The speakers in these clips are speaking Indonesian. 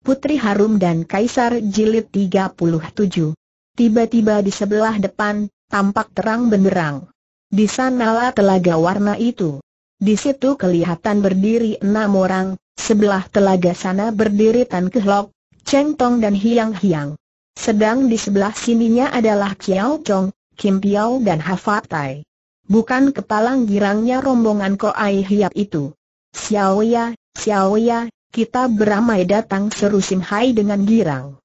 Putri Harum dan Kaisar Jilid 37. Tiba-tiba di sebelah depan, tampak terang benderang. Di sanalah telaga warna itu. Di situ kelihatan berdiri enam orang, sebelah telaga sana berdiri Tan Kehlok, Cheng Tong dan Hiang Hiang. Sedang di sebelah sininya adalah Kiao Chong, Kim Piao dan Hafatai. Bukan kepalang girangnya rombongan Ai Hiap itu. Xiao Ya, Xiao Ya kita beramai datang seru Simhai dengan girang.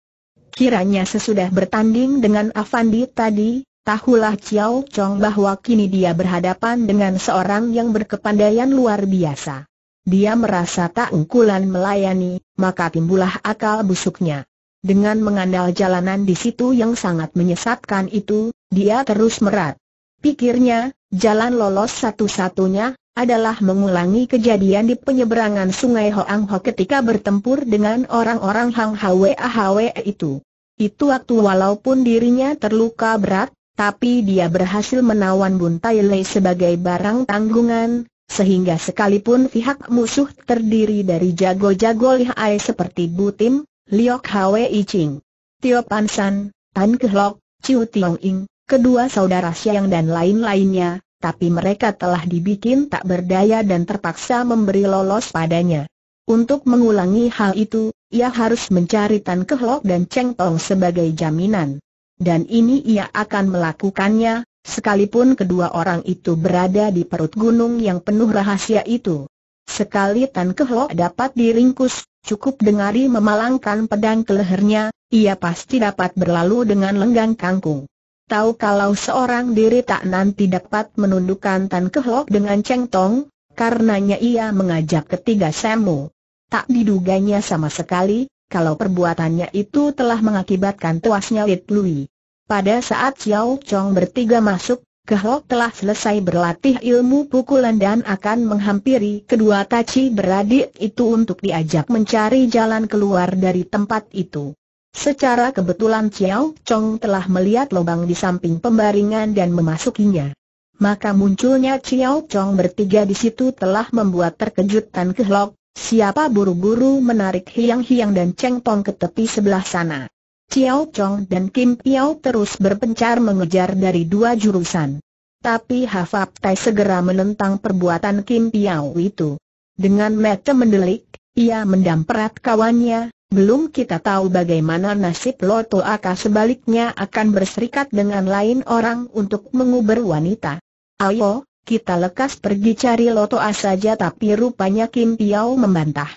Kiranya sesudah bertanding dengan Afandi tadi, tahulah Chiao Chong bahwa kini dia berhadapan dengan seorang yang berkepandaian luar biasa. Dia merasa tak ungkulan melayani, maka timbullah akal busuknya. Dengan mengandal jalanan di situ yang sangat menyesatkan itu, dia terus merat. Pikirnya, jalan lolos satu-satunya, adalah mengulangi kejadian di penyeberangan sungai Hoang Ho ketika bertempur dengan orang-orang Hang Hwe Ahwe itu. Itu waktu walaupun dirinya terluka berat, tapi dia berhasil menawan Bun Tai Lei sebagai barang tanggungan, sehingga sekalipun pihak musuh terdiri dari jago-jago lihai seperti Butim, Liok Hwe Iching, Tio Pansan, Tan Kehlok, Chiu Tiong Ing, kedua saudara Siang dan lain-lainnya, tapi mereka telah dibikin tak berdaya dan terpaksa memberi lolos padanya. Untuk mengulangi hal itu, ia harus mencari Tan Kehlok dan Cheng Tong sebagai jaminan. Dan ini ia akan melakukannya, sekalipun kedua orang itu berada di perut gunung yang penuh rahasia itu. Sekali Tan Kehlok dapat diringkus, cukup dengari memalangkan pedang ke lehernya, ia pasti dapat berlalu dengan lenggang kangkung tahu kalau seorang diri tak nanti dapat menundukkan Tan Kehlok dengan Cheng Tong, karenanya ia mengajak ketiga Semu. Tak diduganya sama sekali, kalau perbuatannya itu telah mengakibatkan tuasnya Lit Lui. Pada saat Xiao Chong bertiga masuk, Kehlok telah selesai berlatih ilmu pukulan dan akan menghampiri kedua taci beradik itu untuk diajak mencari jalan keluar dari tempat itu. Secara kebetulan Chiao Chong telah melihat lubang di samping pembaringan dan memasukinya. Maka munculnya Chiao Chong bertiga di situ telah membuat terkejut Tan Kehlok, siapa buru-buru menarik hiang-hiang dan Cheng Tong ke tepi sebelah sana. Chiao Chong dan Kim Piao terus berpencar mengejar dari dua jurusan. Tapi Hafab Tai segera menentang perbuatan Kim Piao itu. Dengan mata mendelik, ia mendamperat kawannya, belum kita tahu bagaimana nasib Loto Aka sebaliknya akan berserikat dengan lain orang untuk menguber wanita. Ayo, kita lekas pergi cari Loto A saja tapi rupanya Kim Piao membantah.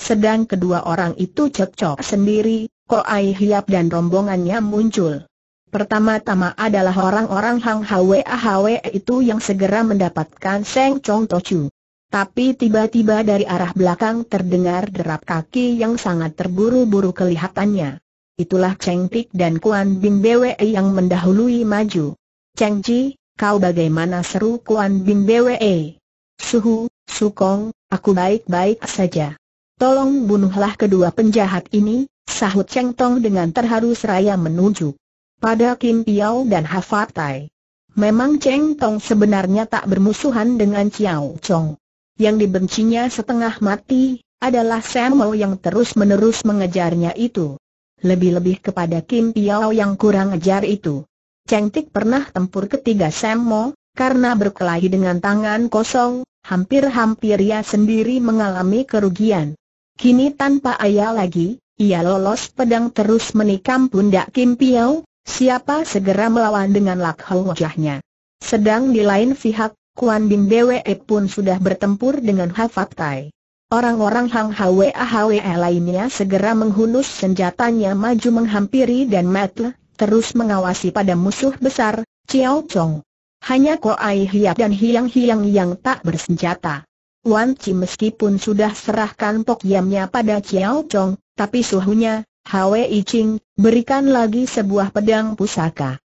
Sedang kedua orang itu cekcok sendiri, Ai Hiap dan rombongannya muncul. Pertama-tama adalah orang-orang Hang Hwa Hwa itu yang segera mendapatkan Seng Chong Tochu. Tapi tiba-tiba dari arah belakang terdengar derap kaki yang sangat terburu-buru kelihatannya. Itulah Cheng Tik dan Kuan Bing Bwe yang mendahului maju. Cheng Ji, kau bagaimana seru Kuan Bing Bwe? Suhu, Sukong, aku baik-baik saja. Tolong bunuhlah kedua penjahat ini, sahut Cheng Tong dengan terharu seraya menuju pada Kim Piao dan Hafatai. Memang Cheng Tong sebenarnya tak bermusuhan dengan Chiao Chong yang dibencinya setengah mati, adalah Samuel yang terus-menerus mengejarnya itu. Lebih-lebih kepada Kim Piao yang kurang ajar itu. Cheng Tik pernah tempur ketiga Samuel, karena berkelahi dengan tangan kosong, hampir-hampir ia sendiri mengalami kerugian. Kini tanpa ayah lagi, ia lolos pedang terus menikam pundak Kim Piao, siapa segera melawan dengan lakhau wajahnya. Sedang di lain pihak, Kuan Bin Bwe pun sudah bertempur dengan Hafat Tai. Orang-orang Hang Hwa Ahwe lainnya segera menghunus senjatanya maju menghampiri dan Matle, terus mengawasi pada musuh besar, Chiao Chong. Hanya Ko Ai Hiap dan Hiang Hiang yang tak bersenjata. Wan Chi meskipun sudah serahkan pok yamnya pada Chiao Chong, tapi suhunya, Hwe I Ching, berikan lagi sebuah pedang pusaka.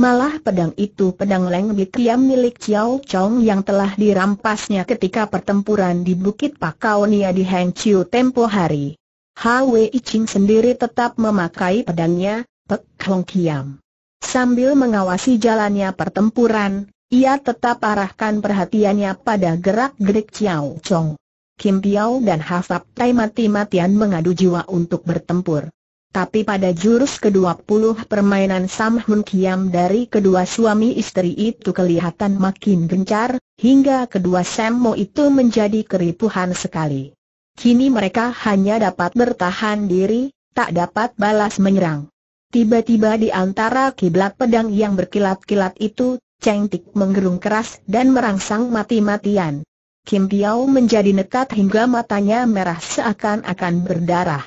Malah pedang itu pedang Leng Bitiam milik Chiao Chong yang telah dirampasnya ketika pertempuran di Bukit Nia di Heng Chiu tempo hari. Hwi Ching sendiri tetap memakai pedangnya, Pek Hong Kiam. Sambil mengawasi jalannya pertempuran, ia tetap arahkan perhatiannya pada gerak-gerik Chiao Chong. Kim Piao dan Hafab Tai mati-matian mengadu jiwa untuk bertempur. Tapi pada jurus ke-20 permainan Sam Hun Kiam dari kedua suami istri itu kelihatan makin gencar, hingga kedua Mo itu menjadi keripuhan sekali. Kini mereka hanya dapat bertahan diri, tak dapat balas menyerang. Tiba-tiba di antara kiblat pedang yang berkilat-kilat itu, Cheng Tik menggerung keras dan merangsang mati-matian. Kim Piao menjadi nekat hingga matanya merah seakan-akan berdarah.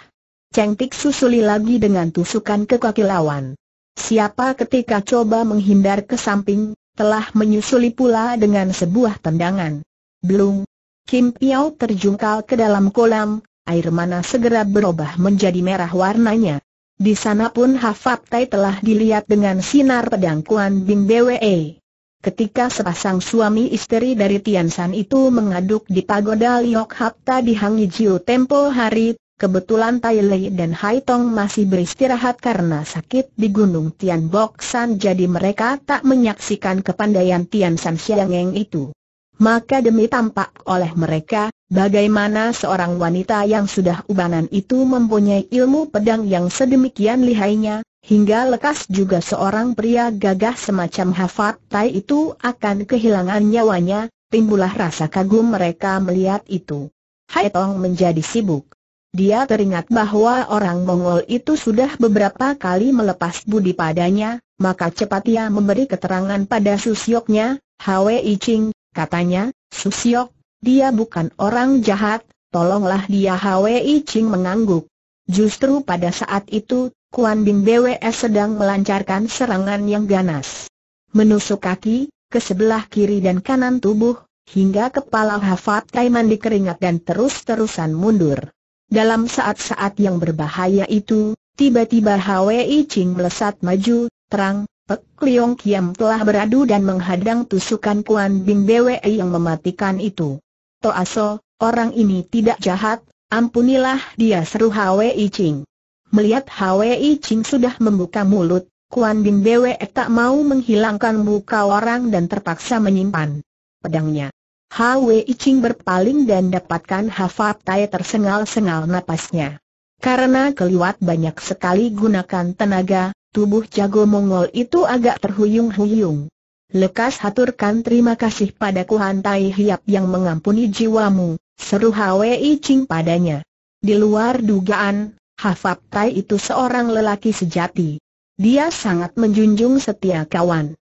Cheng Tik susuli lagi dengan tusukan ke kaki lawan. Siapa ketika coba menghindar ke samping, telah menyusuli pula dengan sebuah tendangan. Belum. Kim Piao terjungkal ke dalam kolam, air mana segera berubah menjadi merah warnanya. Di sana pun Hafab Tai telah dilihat dengan sinar pedang Kuan Bing Bwe. Ketika sepasang suami istri dari Tian San itu mengaduk di pagoda Liok Hapta di Hangi Jiu Tempo hari, Kebetulan Tai Lei dan Hai Tong masih beristirahat karena sakit di Gunung Tian Bok San jadi mereka tak menyaksikan kepandaian Tian San Xiang Eng itu. Maka demi tampak oleh mereka, bagaimana seorang wanita yang sudah ubanan itu mempunyai ilmu pedang yang sedemikian lihainya, hingga lekas juga seorang pria gagah semacam Hafat Tai itu akan kehilangan nyawanya, timbulah rasa kagum mereka melihat itu. Hai Tong menjadi sibuk dia teringat bahwa orang Mongol itu sudah beberapa kali melepas budi padanya, maka cepat ia memberi keterangan pada Susyoknya, Hwi Ching, katanya, Susyok, dia bukan orang jahat, tolonglah dia Hwi Ching mengangguk. Justru pada saat itu, Kuan Bing BWS sedang melancarkan serangan yang ganas. Menusuk kaki, ke sebelah kiri dan kanan tubuh, hingga kepala Hafat Taiman dikeringat dan terus-terusan mundur. Dalam saat-saat yang berbahaya itu, tiba-tiba Hwei Ching melesat maju, terang, Pek Liong Kiam telah beradu dan menghadang tusukan Kuan Bing Bwe yang mematikan itu. Toaso, orang ini tidak jahat, ampunilah dia seru Hwei Ching. Melihat Hwei Ching sudah membuka mulut, Kuan Bing Bwe tak mau menghilangkan muka orang dan terpaksa menyimpan pedangnya. Hwi Ching berpaling dan dapatkan Hafat Tai tersengal-sengal napasnya. Karena keliwat banyak sekali gunakan tenaga, tubuh jago Mongol itu agak terhuyung-huyung. Lekas haturkan terima kasih pada Kuhan Tai Hiap yang mengampuni jiwamu, seru Hwi Ching padanya. Di luar dugaan, Hafab Tai itu seorang lelaki sejati. Dia sangat menjunjung setia kawan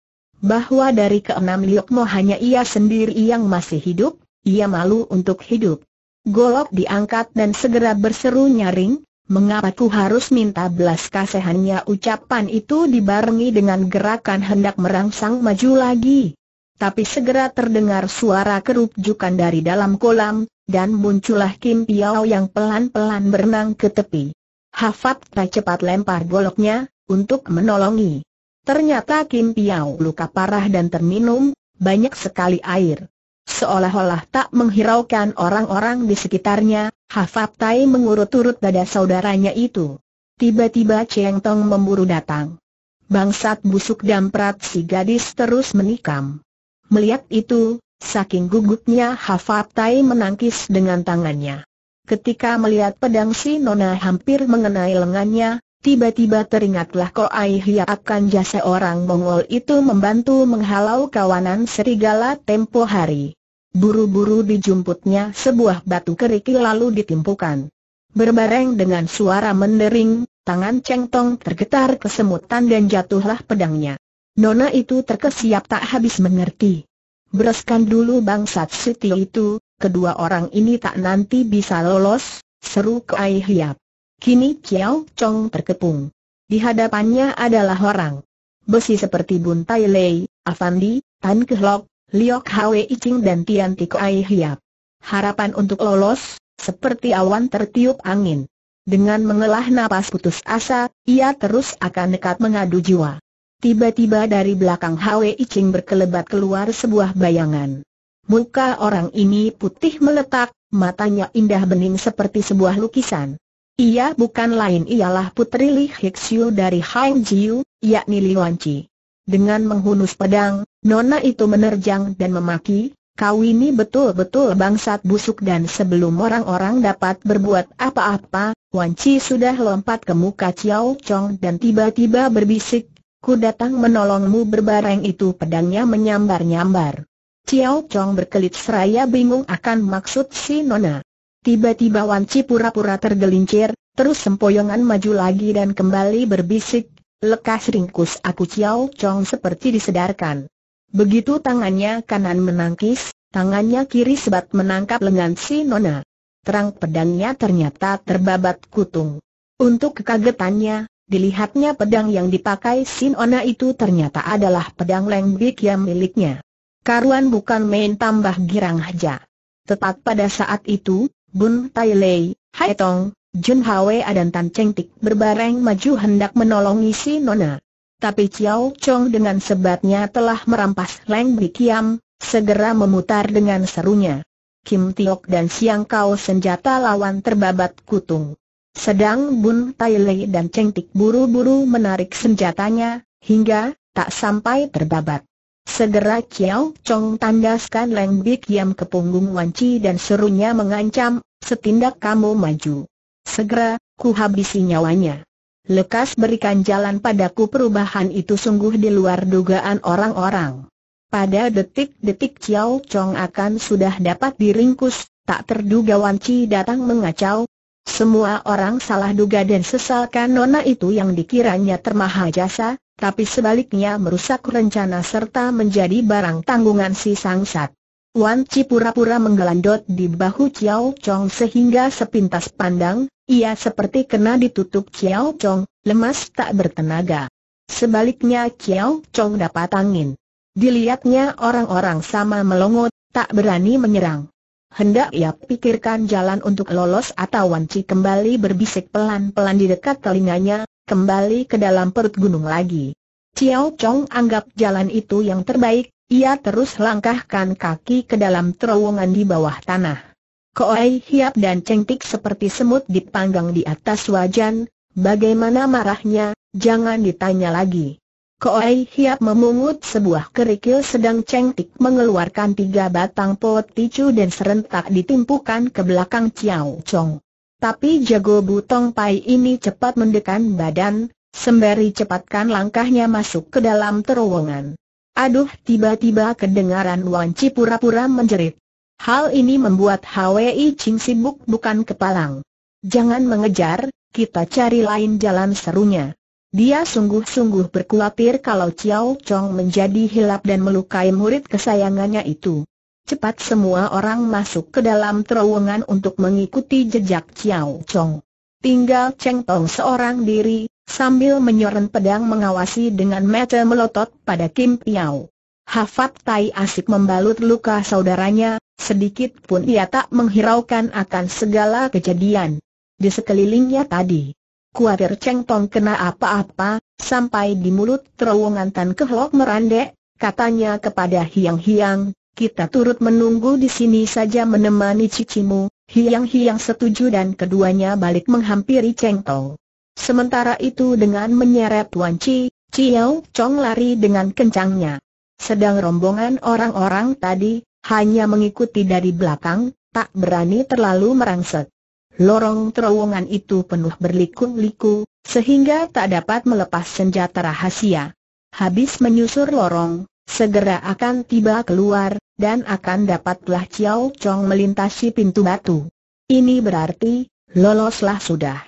bahwa dari keenam Liokmo hanya ia sendiri yang masih hidup, ia malu untuk hidup. Golok diangkat dan segera berseru nyaring, mengapa ku harus minta belas kasihannya ucapan itu dibarengi dengan gerakan hendak merangsang maju lagi. Tapi segera terdengar suara kerupukan dari dalam kolam, dan muncullah Kim Piao yang pelan-pelan berenang ke tepi. Hafat tak cepat lempar goloknya, untuk menolongi. Ternyata Kim Piao luka parah dan terminum, banyak sekali air. Seolah-olah tak menghiraukan orang-orang di sekitarnya, Hafab Tai mengurut-urut dada saudaranya itu. Tiba-tiba Cheng Tong memburu datang. Bangsat busuk dan damprat si gadis terus menikam. Melihat itu, saking gugupnya Hafab Tai menangkis dengan tangannya. Ketika melihat pedang si Nona hampir mengenai lengannya, Tiba-tiba teringatlah Ko Hiap akan jasa orang Mongol itu membantu menghalau kawanan serigala tempo hari. Buru-buru dijumputnya sebuah batu kerikil lalu ditimpukan. Berbareng dengan suara mendering, tangan Cheng Tong tergetar kesemutan dan jatuhlah pedangnya. Nona itu terkesiap tak habis mengerti. Bereskan dulu bangsat Siti itu, kedua orang ini tak nanti bisa lolos, seru Ko Hiap. Kini Kiao Chong terkepung. Di hadapannya adalah orang besi seperti Bun Tai Lei, Afandi, Tan Kehlok, Liok Hwe Icing dan Tian Tiko Ai Hiap. Harapan untuk lolos, seperti awan tertiup angin. Dengan mengelah napas putus asa, ia terus akan nekat mengadu jiwa. Tiba-tiba dari belakang Hwe Icing berkelebat keluar sebuah bayangan. Muka orang ini putih meletak, matanya indah bening seperti sebuah lukisan. Ia bukan lain ialah putri Li Hixiu dari Jiu, yakni Li Wanci. Dengan menghunus pedang, nona itu menerjang dan memaki, kau ini betul-betul bangsat busuk dan sebelum orang-orang dapat berbuat apa-apa, Wanci sudah lompat ke muka Chiao Chong dan tiba-tiba berbisik, ku datang menolongmu berbareng itu pedangnya menyambar-nyambar. Chiao Chong berkelit seraya bingung akan maksud si nona. Tiba-tiba Wanci pura-pura tergelincir, terus sempoyongan maju lagi dan kembali berbisik, lekas ringkus aku Ciao Chong seperti disedarkan. Begitu tangannya kanan menangkis, tangannya kiri sebat menangkap lengan si Nona. Terang pedangnya ternyata terbabat kutung. Untuk kekagetannya, dilihatnya pedang yang dipakai si Nona itu ternyata adalah pedang lengkik yang miliknya. Karuan bukan main tambah girang haja. Tepat pada saat itu, Bun Tai Lei, Hai Tong, Jun Hwe dan Tan Cheng Tik berbareng maju hendak menolong si Nona. Tapi Chiao Chong dengan sebatnya telah merampas Leng Bi Kiam, segera memutar dengan serunya. Kim Tiok dan Siang Kau senjata lawan terbabat kutung. Sedang Bun Tai Lei dan Cheng Tik buru-buru menarik senjatanya, hingga tak sampai terbabat. Segera Chiao Chong tandaskan Leng Bik Yam ke punggung Wanci dan serunya mengancam, setindak kamu maju. Segera, ku habisi nyawanya. Lekas berikan jalan padaku perubahan itu sungguh di luar dugaan orang-orang. Pada detik-detik Ciao Chong akan sudah dapat diringkus, tak terduga Wan Chi datang mengacau. Semua orang salah duga dan sesalkan nona itu yang dikiranya termaha jasa, tapi sebaliknya merusak rencana serta menjadi barang tanggungan si Sangsat. Wan cipura pura-pura menggelandot di bahu Chiao Chong sehingga sepintas pandang, ia seperti kena ditutup Chiao Chong, lemas tak bertenaga. Sebaliknya Chiao Chong dapat angin. Dilihatnya orang-orang sama melongo, tak berani menyerang. Hendak ia pikirkan jalan untuk lolos atau Wanci kembali berbisik pelan-pelan di dekat telinganya, kembali ke dalam perut gunung lagi. Ciao Chong anggap jalan itu yang terbaik, ia terus langkahkan kaki ke dalam terowongan di bawah tanah. Koai Hiap dan Cengtik seperti semut dipanggang di atas wajan, bagaimana marahnya, jangan ditanya lagi. Koei Hiap memungut sebuah kerikil sedang cengtik mengeluarkan tiga batang pot ticu dan serentak ditimpukan ke belakang Chiao Chong. Tapi jago butong pai ini cepat mendekan badan, sembari cepatkan langkahnya masuk ke dalam terowongan. Aduh tiba-tiba kedengaran Wanci pura-pura menjerit. Hal ini membuat HWI Ching sibuk bukan kepalang. Jangan mengejar, kita cari lain jalan serunya. Dia sungguh-sungguh berkhawatir kalau Chiao Chong menjadi hilap dan melukai murid kesayangannya itu. Cepat semua orang masuk ke dalam terowongan untuk mengikuti jejak Chiao Chong. Tinggal Cheng Tong seorang diri, sambil menyoren pedang mengawasi dengan mata melotot pada Kim Piao. Hafat Tai asik membalut luka saudaranya, sedikit pun ia tak menghiraukan akan segala kejadian di sekelilingnya tadi kuatir Cheng Tong kena apa-apa, sampai di mulut terowongan Tan Kehlok merandek, katanya kepada Hiang Hiang, kita turut menunggu di sini saja menemani cicimu, Hiang Hiang setuju dan keduanya balik menghampiri Cheng Tong. Sementara itu dengan menyeret Wan Chi, Chiao Chong lari dengan kencangnya. Sedang rombongan orang-orang tadi, hanya mengikuti dari belakang, tak berani terlalu merangsek. Lorong terowongan itu penuh berliku-liku, sehingga tak dapat melepas senjata rahasia. Habis menyusur lorong, segera akan tiba keluar, dan akan dapatlah Chiao Chong melintasi pintu batu. Ini berarti, loloslah sudah.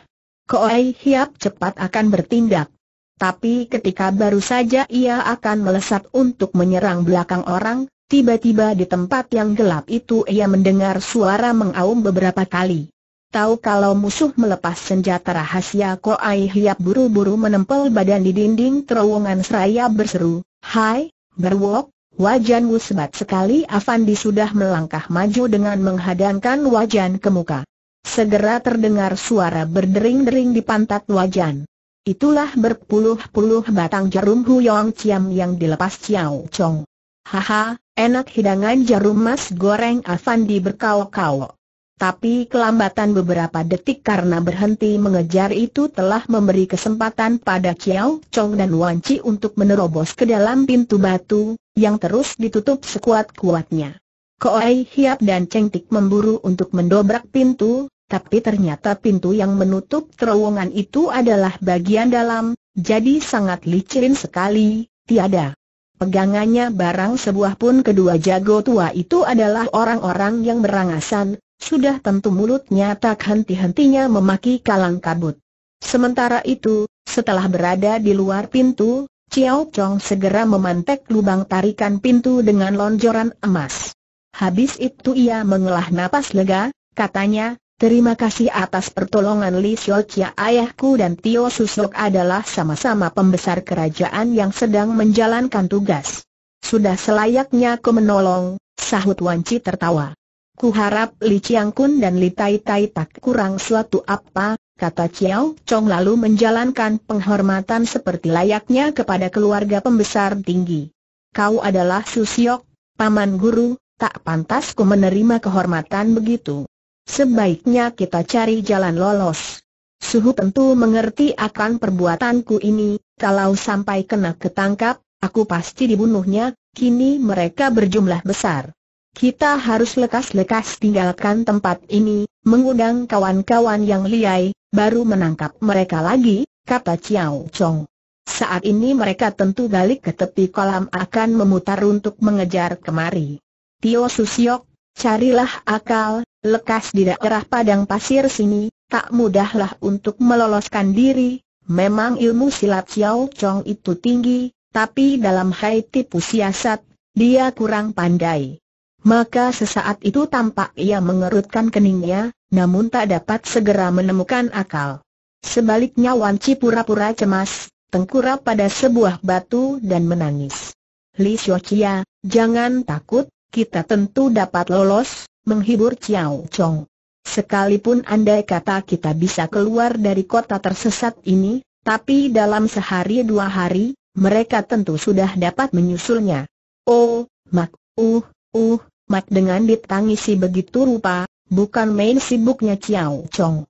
Koei Hiap cepat akan bertindak. Tapi ketika baru saja ia akan melesat untuk menyerang belakang orang, tiba-tiba di tempat yang gelap itu ia mendengar suara mengaum beberapa kali. Tahu kalau musuh melepas senjata rahasia Ko Ai Hiap buru-buru menempel badan di dinding terowongan seraya berseru, Hai, berwok, wajanmu sebat sekali Afandi sudah melangkah maju dengan menghadangkan wajan ke muka. Segera terdengar suara berdering-dering di pantat wajan. Itulah berpuluh-puluh batang jarum Huyong Ciam yang dilepas Ciao Chong. Haha, enak hidangan jarum mas goreng Afandi berkau-kau. Tapi kelambatan beberapa detik karena berhenti mengejar itu telah memberi kesempatan pada Chiao Chong dan Wan Chi untuk menerobos ke dalam pintu batu, yang terus ditutup sekuat-kuatnya. Koai Hiap dan Cheng Tik memburu untuk mendobrak pintu, tapi ternyata pintu yang menutup terowongan itu adalah bagian dalam, jadi sangat licin sekali, tiada Pegangannya barang sebuah pun kedua jago tua itu adalah orang-orang yang berangasan, sudah tentu mulutnya tak henti-hentinya memaki kalang kabut. Sementara itu, setelah berada di luar pintu, Chiao Chong segera memantek lubang tarikan pintu dengan lonjoran emas. Habis itu ia mengelah napas lega, katanya, Terima kasih atas pertolongan Li Chia ayahku dan Tio Susok adalah sama-sama pembesar kerajaan yang sedang menjalankan tugas. Sudah selayaknya ku menolong, sahut Wan Chi tertawa. Ku harap Li Chiang Kun dan Li Tai Tai tak kurang suatu apa, kata Chiao Chong lalu menjalankan penghormatan seperti layaknya kepada keluarga pembesar tinggi. Kau adalah Susiok, paman guru, tak pantas ku menerima kehormatan begitu. Sebaiknya kita cari jalan lolos. Suhu tentu mengerti akan perbuatanku ini, kalau sampai kena ketangkap, aku pasti dibunuhnya, kini mereka berjumlah besar. Kita harus lekas-lekas tinggalkan tempat ini, mengundang kawan-kawan yang liai, baru menangkap mereka lagi, kata Chiao Chong. Saat ini mereka tentu balik ke tepi kolam akan memutar untuk mengejar kemari. Tio Susiok, carilah akal, lekas di daerah padang pasir sini, tak mudahlah untuk meloloskan diri. Memang ilmu silat Xiao Chong itu tinggi, tapi dalam hai tipu siasat, dia kurang pandai. Maka sesaat itu tampak ia mengerutkan keningnya, namun tak dapat segera menemukan akal. Sebaliknya Wan Ci pura-pura cemas, tengkurap pada sebuah batu dan menangis. Li Chia, jangan takut, kita tentu dapat lolos, menghibur Chiao Chong. Sekalipun andai kata kita bisa keluar dari kota tersesat ini, tapi dalam sehari dua hari, mereka tentu sudah dapat menyusulnya. Oh, Mak, uh, uh, Mak dengan ditangisi begitu rupa, bukan main sibuknya Chiao Chong.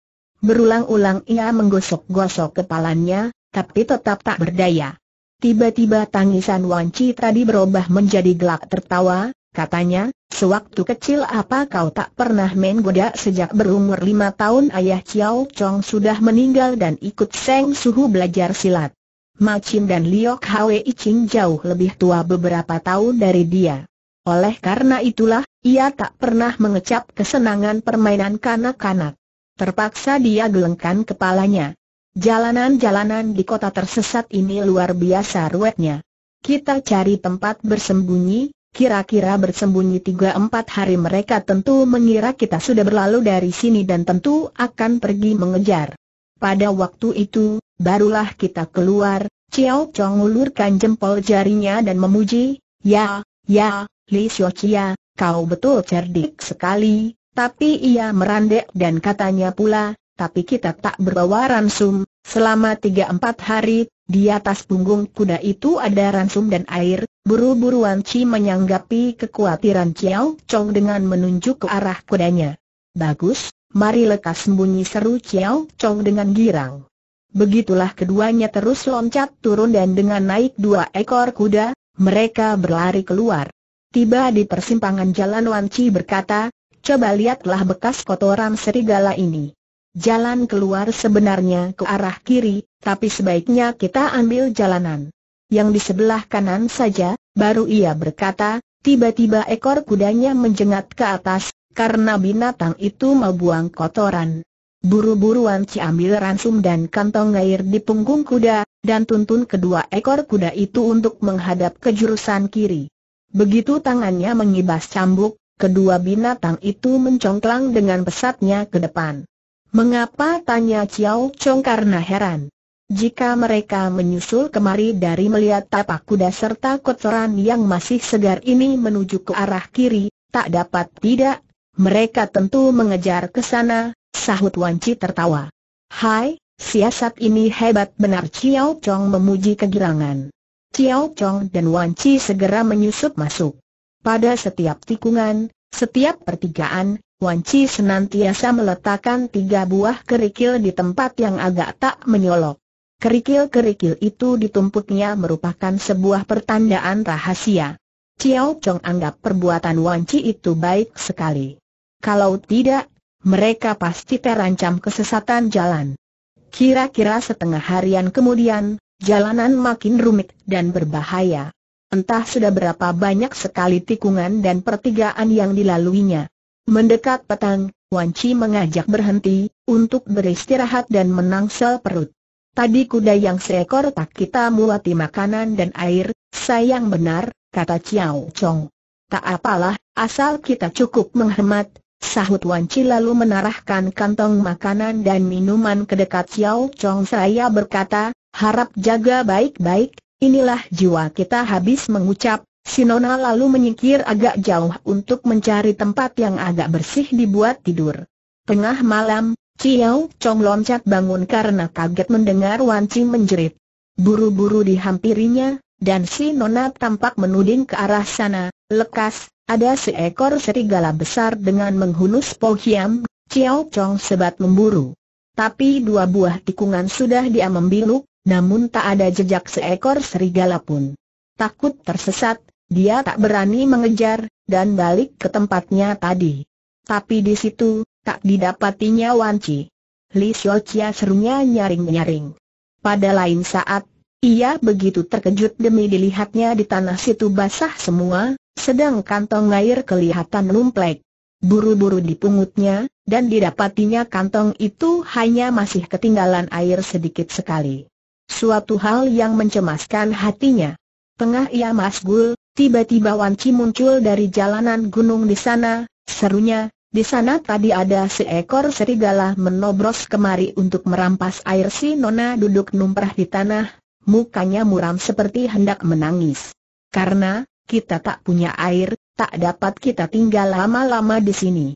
Berulang-ulang ia menggosok-gosok kepalanya, tapi tetap tak berdaya. Tiba-tiba tangisan Wanci tadi berubah menjadi gelak tertawa, Katanya, sewaktu kecil apa kau tak pernah main goda sejak berumur lima tahun ayah Chiao Chong sudah meninggal dan ikut Seng Suhu belajar silat. Ma Chin dan Liok Hwe Ching jauh lebih tua beberapa tahun dari dia. Oleh karena itulah, ia tak pernah mengecap kesenangan permainan kanak-kanak. Terpaksa dia gelengkan kepalanya. Jalanan-jalanan di kota tersesat ini luar biasa ruwetnya. Kita cari tempat bersembunyi, Kira-kira bersembunyi tiga empat hari mereka tentu mengira kita sudah berlalu dari sini dan tentu akan pergi mengejar. Pada waktu itu, barulah kita keluar, Ciao Chong ulurkan jempol jarinya dan memuji, Ya, ya, Li Chia, kau betul cerdik sekali, tapi ia merandek dan katanya pula, tapi kita tak berbawa ransum, selama tiga empat hari, di atas punggung kuda itu ada ransum dan air, Buru-buruan Chi menyanggapi kekhawatiran Chiao Chong dengan menunjuk ke arah kudanya. Bagus, mari lekas sembunyi seru Chiao Chong dengan girang. Begitulah keduanya terus loncat turun dan dengan naik dua ekor kuda, mereka berlari keluar. Tiba di persimpangan jalan Wan Chi berkata, coba lihatlah bekas kotoran serigala ini. Jalan keluar sebenarnya ke arah kiri, tapi sebaiknya kita ambil jalanan yang di sebelah kanan saja, baru ia berkata, tiba-tiba ekor kudanya menjengat ke atas, karena binatang itu membuang kotoran. Buru-buruan ambil ransum dan kantong air di punggung kuda, dan tuntun kedua ekor kuda itu untuk menghadap ke jurusan kiri. Begitu tangannya mengibas cambuk, kedua binatang itu mencongklang dengan pesatnya ke depan. Mengapa tanya Ciao Chong karena heran. Jika mereka menyusul kemari dari melihat tapak kuda serta kotoran yang masih segar ini menuju ke arah kiri, tak dapat tidak, mereka tentu mengejar ke sana, sahut Wanci tertawa. Hai, siasat ini hebat benar Chiao Chong memuji kegirangan. Chiao Chong dan Wanci segera menyusup masuk. Pada setiap tikungan, setiap pertigaan, Wanci senantiasa meletakkan tiga buah kerikil di tempat yang agak tak menyolok. Kerikil-kerikil itu ditumpuknya merupakan sebuah pertandaan rahasia. Chiao Chong anggap perbuatan Chi itu baik sekali. Kalau tidak, mereka pasti terancam kesesatan jalan. Kira-kira setengah harian kemudian, jalanan makin rumit dan berbahaya. Entah sudah berapa banyak sekali tikungan dan pertigaan yang dilaluinya. Mendekat petang, Wan Chi mengajak berhenti, untuk beristirahat dan menangsel perut. Tadi kuda yang seekor tak kita mulati makanan dan air, sayang benar, kata Chiao Chong. Tak apalah, asal kita cukup menghemat, sahut Wan Chi lalu menarahkan kantong makanan dan minuman ke dekat Chiao Chong saya berkata, harap jaga baik-baik, inilah jiwa kita habis mengucap, Sinona lalu menyingkir agak jauh untuk mencari tempat yang agak bersih dibuat tidur. Tengah malam, Ciao Chong loncat bangun karena kaget mendengar Wan Chi menjerit. Buru-buru dihampirinya, dan si nona tampak menuding ke arah sana, lekas, ada seekor serigala besar dengan menghunus pohiam, Ciao Chong sebat memburu. Tapi dua buah tikungan sudah dia membiluk, namun tak ada jejak seekor serigala pun. Takut tersesat, dia tak berani mengejar, dan balik ke tempatnya tadi. Tapi di situ, tak didapatinya Wan Chi. Li Chia serunya nyaring-nyaring. Pada lain saat, ia begitu terkejut demi dilihatnya di tanah situ basah semua, sedang kantong air kelihatan lumplek. Buru-buru dipungutnya, dan didapatinya kantong itu hanya masih ketinggalan air sedikit sekali. Suatu hal yang mencemaskan hatinya. Tengah ia masgul, tiba-tiba Wan Chi muncul dari jalanan gunung di sana, serunya, di sana tadi ada seekor serigala menobros kemari untuk merampas air si Nona duduk numprah di tanah, mukanya muram seperti hendak menangis. Karena, kita tak punya air, tak dapat kita tinggal lama-lama di sini.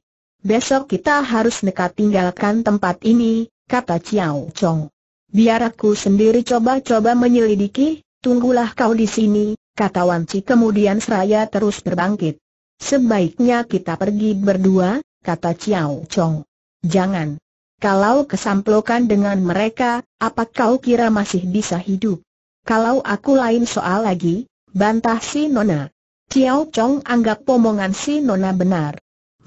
Besok kita harus nekat tinggalkan tempat ini, kata Chiao Chong. Biar aku sendiri coba-coba menyelidiki, tunggulah kau di sini, kata Wan Chi kemudian seraya terus berbangkit. Sebaiknya kita pergi berdua, kata Chiao Chong. Jangan. Kalau kesamplokan dengan mereka, apa kau kira masih bisa hidup? Kalau aku lain soal lagi, bantah si Nona. Chiao Chong anggap omongan si Nona benar.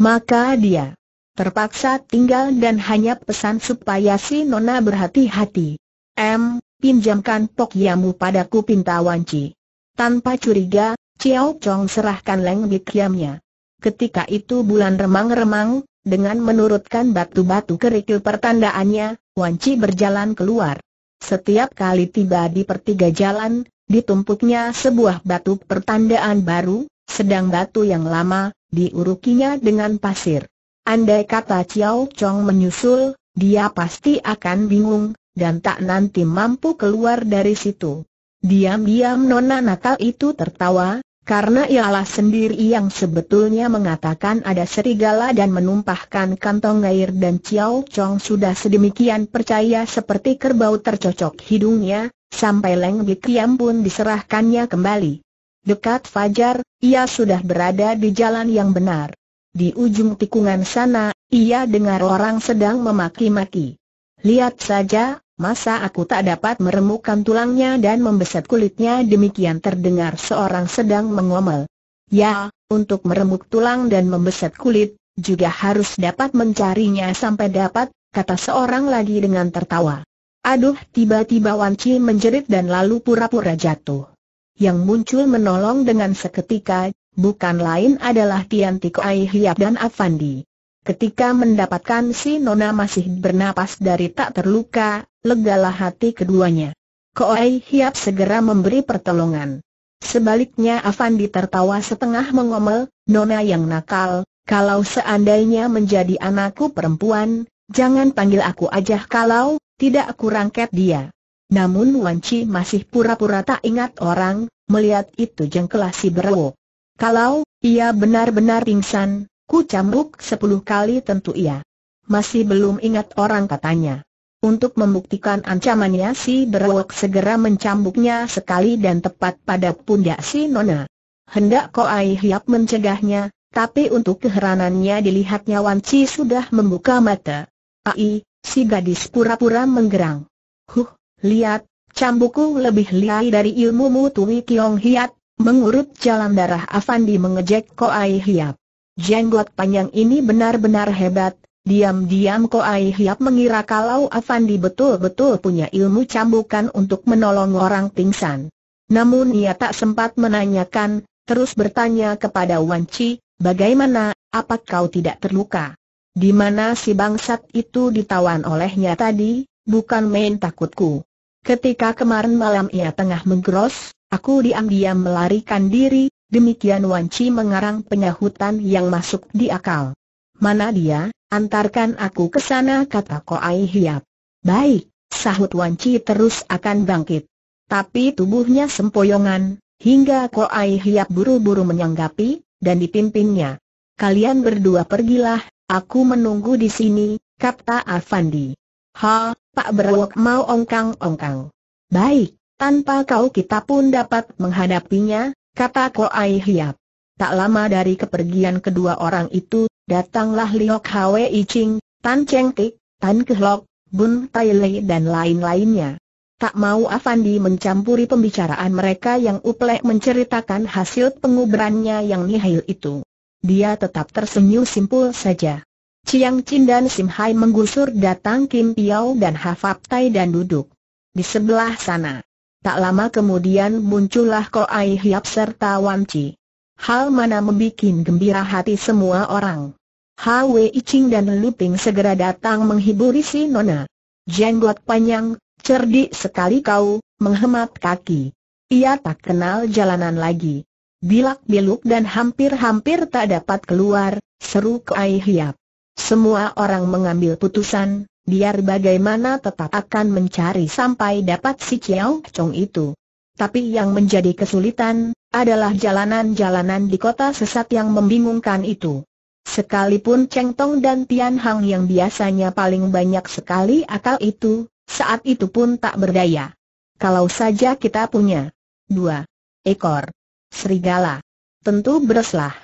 Maka dia terpaksa tinggal dan hanya pesan supaya si Nona berhati-hati. M, pinjamkan pokyamu padaku pinta Wanci. Tanpa curiga, Chiao Chong serahkan leng Bikyamnya ketika itu bulan remang-remang, dengan menurutkan batu-batu kerikil pertandaannya, Wan Wanci berjalan keluar. Setiap kali tiba di pertiga jalan, ditumpuknya sebuah batu pertandaan baru, sedang batu yang lama, diurukinya dengan pasir. Andai kata Chiao Chong menyusul, dia pasti akan bingung, dan tak nanti mampu keluar dari situ. Diam-diam Nona Natal itu tertawa, karena ialah sendiri yang sebetulnya mengatakan ada serigala dan menumpahkan kantong air dan Chiao Chong sudah sedemikian percaya seperti kerbau tercocok hidungnya, sampai Leng Bikiam pun diserahkannya kembali. Dekat Fajar, ia sudah berada di jalan yang benar. Di ujung tikungan sana, ia dengar orang sedang memaki-maki. Lihat saja, Masa aku tak dapat meremukkan tulangnya dan membeset kulitnya demikian terdengar seorang sedang mengomel. Ya, untuk meremuk tulang dan membeset kulit, juga harus dapat mencarinya sampai dapat, kata seorang lagi dengan tertawa. Aduh, tiba-tiba Wan Chi menjerit dan lalu pura-pura jatuh. Yang muncul menolong dengan seketika, bukan lain adalah Tian Ai Hiap dan Afandi. Ketika mendapatkan si Nona masih bernapas dari tak terluka, legalah hati keduanya. Koei Hiap segera memberi pertolongan. Sebaliknya Afandi tertawa setengah mengomel, Nona yang nakal, kalau seandainya menjadi anakku perempuan, jangan panggil aku aja kalau, tidak aku rangket dia. Namun Wanci masih pura-pura tak ingat orang, melihat itu jengkelah si Berwo. Kalau, ia benar-benar pingsan, Ku cambuk sepuluh kali tentu iya. Masih belum ingat orang katanya. Untuk membuktikan ancamannya si berwok segera mencambuknya sekali dan tepat pada pundak si Nona. Hendak ko ai Hiap mencegahnya, tapi untuk keheranannya dilihatnya Wan Chi sudah membuka mata. Ai, si gadis pura-pura menggerang. Huh, lihat, cambuku lebih liai dari ilmumu Tui Kiong Hiat, mengurut jalan darah Afandi mengejek ko ai Hiap. Jenggot panjang ini benar-benar hebat, diam-diam Koai Hiap mengira kalau Afandi betul-betul punya ilmu cambukan untuk menolong orang pingsan. Namun ia tak sempat menanyakan, terus bertanya kepada Wan Chi, bagaimana, apa kau tidak terluka? Di mana si bangsat itu ditawan olehnya tadi, bukan main takutku. Ketika kemarin malam ia tengah menggeros, aku diam-diam melarikan diri, Demikian Wan Chi mengarang penyahutan yang masuk di akal. Mana dia, antarkan aku ke sana kata Koai Hiap. Baik, sahut Wan Chi terus akan bangkit. Tapi tubuhnya sempoyongan, hingga Koai Hiap buru-buru menyanggapi, dan dipimpinnya. Kalian berdua pergilah, aku menunggu di sini, kata Afandi. Ha, Pak Berwok mau ongkang-ongkang. Baik, tanpa kau kita pun dapat menghadapinya, kata Koai Hiap. Tak lama dari kepergian kedua orang itu, datanglah Liok Hwe Icing, Tan Cheng Tik, Tan Kehlok, Bun Tai Lei dan lain-lainnya. Tak mau Afandi mencampuri pembicaraan mereka yang uplek menceritakan hasil penguburannya yang nihil itu. Dia tetap tersenyum simpul saja. Chiang Chin dan Sim Hai menggusur datang Kim Piao dan Hafap Tai dan duduk di sebelah sana. Tak lama kemudian muncullah Ko Ai Hiap serta Wan Chi. Hal mana membuat gembira hati semua orang. Hwe Iching dan Luping segera datang menghibur si Nona. Jenggot panjang, cerdik sekali kau, menghemat kaki. Ia tak kenal jalanan lagi. Bilak-biluk dan hampir-hampir tak dapat keluar, seru Ko Ai Hiap. Semua orang mengambil putusan, biar bagaimana tetap akan mencari sampai dapat si Chiao Chong itu. Tapi yang menjadi kesulitan, adalah jalanan-jalanan di kota sesat yang membingungkan itu. Sekalipun Cheng Tong dan Tian Hang yang biasanya paling banyak sekali akal itu, saat itu pun tak berdaya. Kalau saja kita punya dua ekor serigala, tentu bereslah.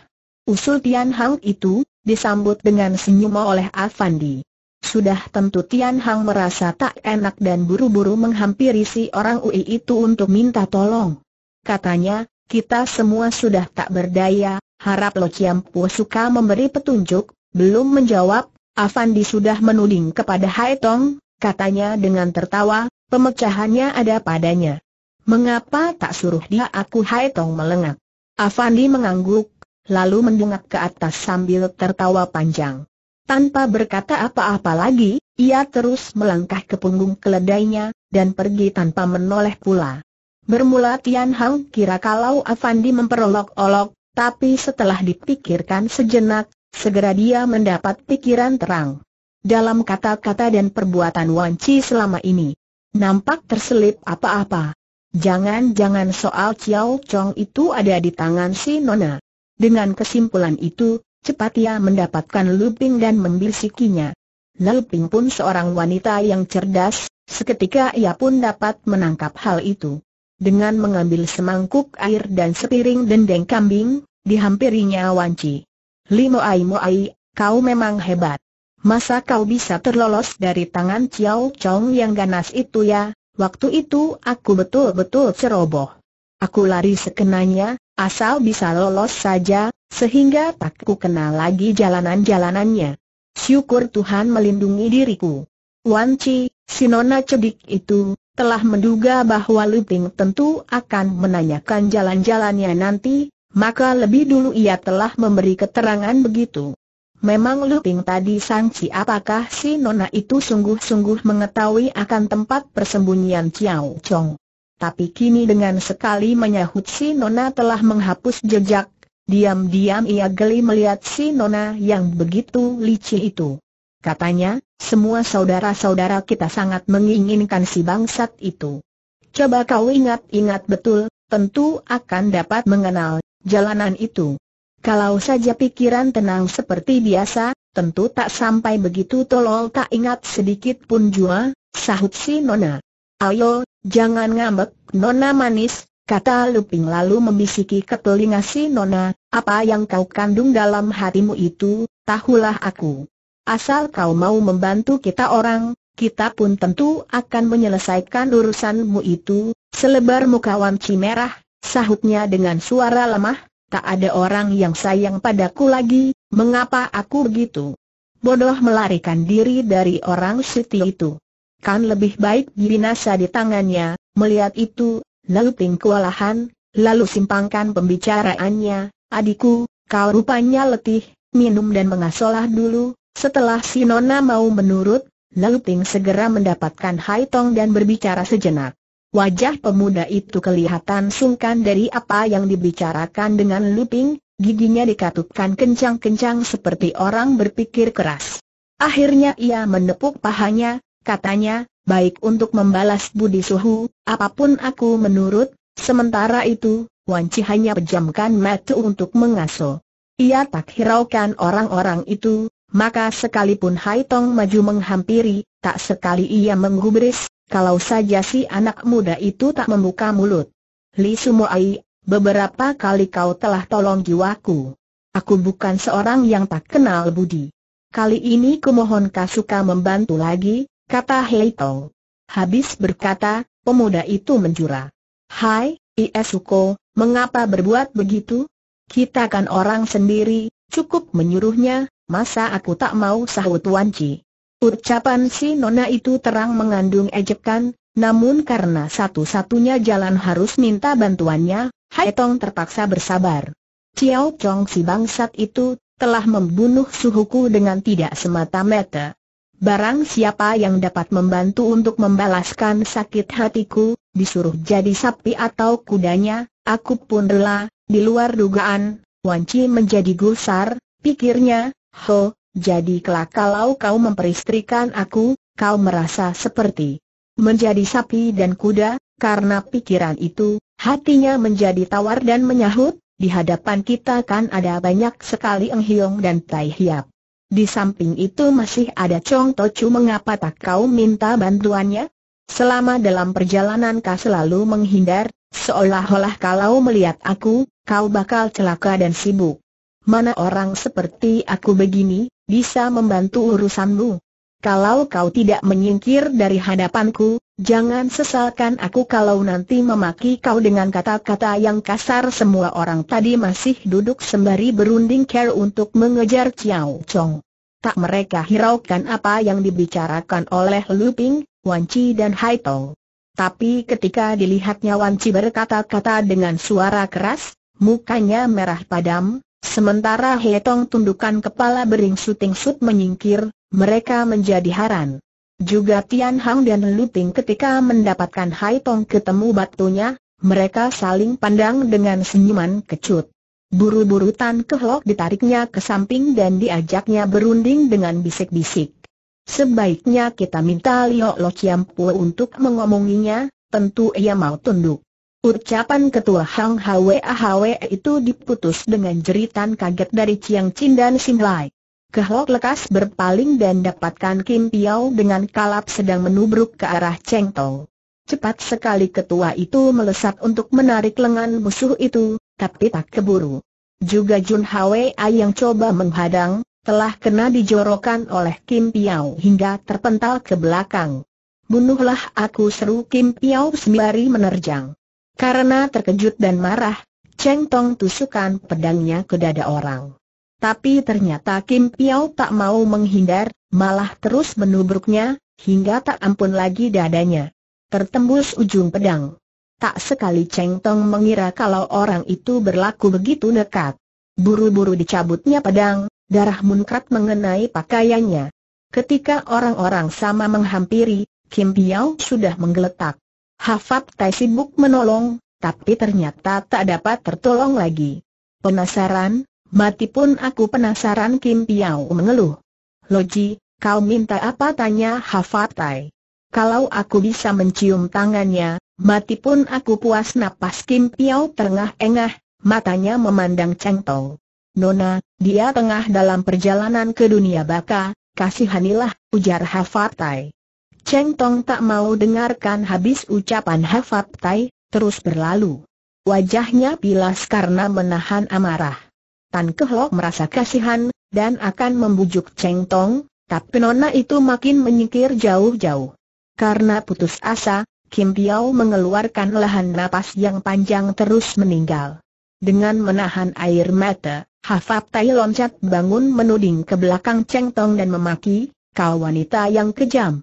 Usul Tian Hang itu, disambut dengan senyum oleh Afandi. Sudah tentu Tian Hang merasa tak enak dan buru-buru menghampiri si orang UI itu untuk minta tolong. Katanya, kita semua sudah tak berdaya, harap Lo Chiam Pu suka memberi petunjuk, belum menjawab, Afandi sudah menuding kepada Hai Tong, katanya dengan tertawa, pemecahannya ada padanya. Mengapa tak suruh dia aku Hai Tong melengak? Avandi mengangguk, lalu mendungak ke atas sambil tertawa panjang. Tanpa berkata apa-apa lagi, ia terus melangkah ke punggung keledainya, dan pergi tanpa menoleh pula. Bermula Tian Hang kira kalau Afandi memperolok-olok, tapi setelah dipikirkan sejenak, segera dia mendapat pikiran terang. Dalam kata-kata dan perbuatan Wan Chi selama ini, nampak terselip apa-apa. Jangan-jangan soal Chiao Chong itu ada di tangan si Nona. Dengan kesimpulan itu, Cepat ia mendapatkan Luping dan membisikinya. Luping pun seorang wanita yang cerdas, seketika ia pun dapat menangkap hal itu. Dengan mengambil semangkuk air dan sepiring dendeng kambing, dihampirinya Wanci. Limo Ai Mo Ai, kau memang hebat. Masa kau bisa terlolos dari tangan Ciao Chong yang ganas itu ya? Waktu itu aku betul-betul ceroboh. Aku lari sekenanya, Asal bisa lolos saja, sehingga tak ku kenal lagi jalanan-jalanannya. Syukur Tuhan melindungi diriku. Wan Chi, si nona cedik itu, telah menduga bahwa Luping tentu akan menanyakan jalan-jalannya nanti, maka lebih dulu ia telah memberi keterangan begitu. Memang Luping tadi sangsi apakah si nona itu sungguh-sungguh mengetahui akan tempat persembunyian Ciao Chong tapi kini dengan sekali menyahut si Nona telah menghapus jejak, diam-diam ia geli melihat si Nona yang begitu licin itu. Katanya, semua saudara-saudara kita sangat menginginkan si bangsat itu. Coba kau ingat-ingat betul, tentu akan dapat mengenal jalanan itu. Kalau saja pikiran tenang seperti biasa, tentu tak sampai begitu tolol tak ingat sedikit pun jua, sahut si Nona. Ayo, jangan ngambek, Nona manis, kata Luping lalu membisiki ke telinga si Nona, apa yang kau kandung dalam hatimu itu, tahulah aku. Asal kau mau membantu kita orang, kita pun tentu akan menyelesaikan urusanmu itu, selebar muka wanci merah, sahutnya dengan suara lemah, tak ada orang yang sayang padaku lagi, mengapa aku begitu? Bodoh melarikan diri dari orang Siti itu. Kan lebih baik binasa di tangannya, melihat itu, Lalu Ting kewalahan, lalu simpangkan pembicaraannya, adikku, kau rupanya letih, minum dan mengasolah dulu, setelah si Nona mau menurut, lalu Ting segera mendapatkan Hai Tong dan berbicara sejenak. Wajah pemuda itu kelihatan sungkan dari apa yang dibicarakan dengan Luping, giginya dikatupkan kencang-kencang seperti orang berpikir keras. Akhirnya ia menepuk pahanya, katanya, baik untuk membalas budi suhu, apapun aku menurut, sementara itu, Wan hanya pejamkan mata untuk mengaso. Ia tak hiraukan orang-orang itu, maka sekalipun Hai Tong maju menghampiri, tak sekali ia menggubris, kalau saja si anak muda itu tak membuka mulut. Li Sumuai, beberapa kali kau telah tolong jiwaku. Aku bukan seorang yang tak kenal budi. Kali ini kumohon Kasuka membantu lagi, kata Tong. Habis berkata, pemuda itu menjura. Hai, Iesuko, mengapa berbuat begitu? Kita kan orang sendiri, cukup menyuruhnya, masa aku tak mau sahut Wan Ucapan si nona itu terang mengandung ejekan, namun karena satu-satunya jalan harus minta bantuannya, Haitong terpaksa bersabar. Ciao Chong si bangsat itu, telah membunuh suhuku dengan tidak semata-mata. Barang siapa yang dapat membantu untuk membalaskan sakit hatiku, disuruh jadi sapi atau kudanya, aku pun rela, di luar dugaan, Wan Chi menjadi gusar, pikirnya, ho, jadi kelak kalau kau memperistrikan aku, kau merasa seperti menjadi sapi dan kuda, karena pikiran itu, hatinya menjadi tawar dan menyahut, di hadapan kita kan ada banyak sekali Eng Hiong dan Tai Hiap. Di samping itu masih ada Chong Tochu mengapa tak kau minta bantuannya? Selama dalam perjalanan kau selalu menghindar, seolah-olah kalau melihat aku, kau bakal celaka dan sibuk. Mana orang seperti aku begini, bisa membantu urusanmu? kalau kau tidak menyingkir dari hadapanku, jangan sesalkan aku kalau nanti memaki kau dengan kata-kata yang kasar semua orang tadi masih duduk sembari berunding care untuk mengejar Chiao Chong. Tak mereka hiraukan apa yang dibicarakan oleh Lu Ping, Wan Chi dan Hai Tong. Tapi ketika dilihatnya Wan Chi berkata-kata dengan suara keras, mukanya merah padam, sementara He Tong tundukkan kepala beringsut-ingsut menyingkir, mereka menjadi heran. Juga Tian Hang dan Lu Ting ketika mendapatkan Hai Tong ketemu batunya, mereka saling pandang dengan senyuman kecut. Buru-buru Tan ke Kehlok ditariknya ke samping dan diajaknya berunding dengan bisik-bisik. Sebaiknya kita minta Liu Lo Chiampu untuk mengomonginya, tentu ia mau tunduk. Ucapan ketua Hang Hwa Hwa itu diputus dengan jeritan kaget dari Chiang Chin dan Sim Lai. Kehlok lekas berpaling dan dapatkan Kim Piao dengan kalap sedang menubruk ke arah Cheng Tong. Cepat sekali ketua itu melesat untuk menarik lengan musuh itu, tapi tak keburu. Juga Jun Hwa yang coba menghadang, telah kena dijorokan oleh Kim Piao hingga terpental ke belakang. Bunuhlah aku seru Kim Piao sembari menerjang. Karena terkejut dan marah, Cheng Tong tusukan pedangnya ke dada orang. Tapi ternyata Kim Piao tak mau menghindar, malah terus menubruknya, hingga tak ampun lagi dadanya. Tertembus ujung pedang. Tak sekali Cheng Tong mengira kalau orang itu berlaku begitu nekat. Buru-buru dicabutnya pedang, darah munkrat mengenai pakaiannya. Ketika orang-orang sama menghampiri, Kim Piao sudah menggeletak. Hafat Tai sibuk menolong, tapi ternyata tak dapat tertolong lagi. Penasaran, Mati pun aku penasaran Kim Piao mengeluh. Loji, kau minta apa tanya Hafatai? Kalau aku bisa mencium tangannya, mati pun aku puas napas Kim Piao terengah-engah, matanya memandang Cheng Tong. Nona, dia tengah dalam perjalanan ke dunia baka, kasihanilah, ujar Hafatai. Cheng Tong tak mau dengarkan habis ucapan Hafatai, terus berlalu. Wajahnya pilas karena menahan amarah. Tan Kehlok merasa kasihan, dan akan membujuk Cheng Tong, tapi nona itu makin menyingkir jauh-jauh. Karena putus asa, Kim Piao mengeluarkan lahan napas yang panjang terus meninggal. Dengan menahan air mata, Hafat Tai loncat bangun menuding ke belakang Cheng Tong dan memaki, kau wanita yang kejam.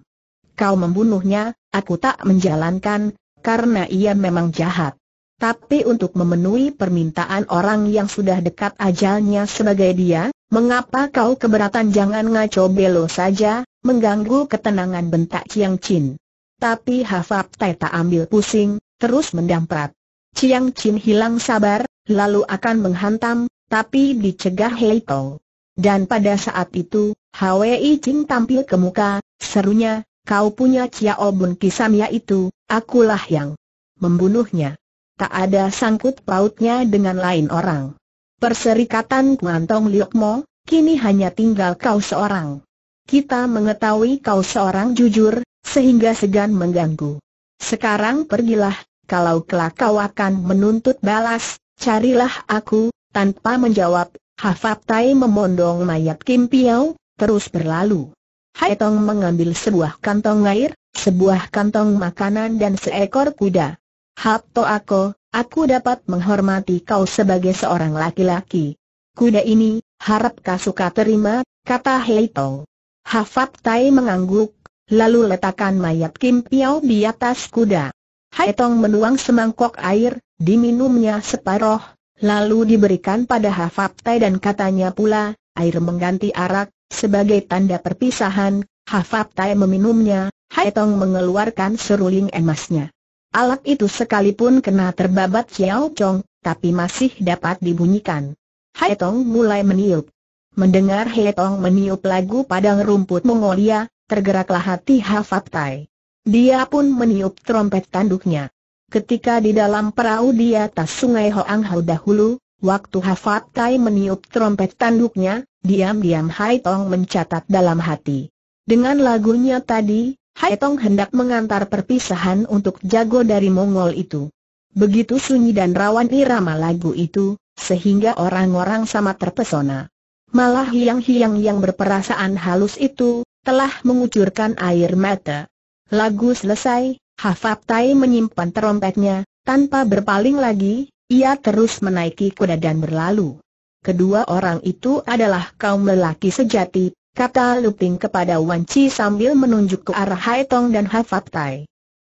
Kau membunuhnya, aku tak menjalankan, karena ia memang jahat. Tapi untuk memenuhi permintaan orang yang sudah dekat ajalnya sebagai dia, mengapa kau keberatan jangan ngaco belo saja, mengganggu ketenangan bentak Chiang Chin. Tapi Hafab Tai tak ambil pusing, terus mendamprat. Chiang Chin hilang sabar, lalu akan menghantam, tapi dicegah Hei Tong. Dan pada saat itu, Hwi Ching tampil ke muka, serunya, kau punya Chia Obun Kisamya itu, akulah yang membunuhnya tak ada sangkut pautnya dengan lain orang. Perserikatan Kuantong Liokmo, kini hanya tinggal kau seorang. Kita mengetahui kau seorang jujur, sehingga segan mengganggu. Sekarang pergilah, kalau kelak kau akan menuntut balas, carilah aku, tanpa menjawab, Hafatai memondong mayat Kim Piao, terus berlalu. Hai Tong mengambil sebuah kantong air, sebuah kantong makanan dan seekor kuda. Hato aku, aku dapat menghormati kau sebagai seorang laki-laki. Kuda ini, harap kau suka terima, kata Hei Tong. Hafat Tai mengangguk, lalu letakkan mayat Kim Piao di atas kuda. Hei Tong menuang semangkok air, diminumnya separoh, lalu diberikan pada Hafat Tai dan katanya pula, air mengganti arak, sebagai tanda perpisahan, Hafat Tai meminumnya, Hai Tong mengeluarkan seruling emasnya. Alat itu sekalipun kena terbabat Xiao Chong, tapi masih dapat dibunyikan. Hai Tong mulai meniup. Mendengar Hai Tong meniup lagu padang rumput Mongolia, tergeraklah hati Hafat Tai. Dia pun meniup trompet tanduknya. Ketika di dalam perahu di atas sungai Hoang Hau dahulu, waktu Hafat Tai meniup trompet tanduknya, diam-diam Hai Tong mencatat dalam hati. Dengan lagunya tadi, Haitong hendak mengantar perpisahan untuk jago dari Mongol itu. Begitu sunyi dan rawan irama lagu itu, sehingga orang-orang sama terpesona. Malah hiang-hiang yang berperasaan halus itu, telah mengucurkan air mata. Lagu selesai, Hafab Tai menyimpan terompetnya, tanpa berpaling lagi, ia terus menaiki kuda dan berlalu. Kedua orang itu adalah kaum lelaki sejati, kata Luping kepada Wan Chi sambil menunjuk ke arah Hai Tong dan Hafat Tai.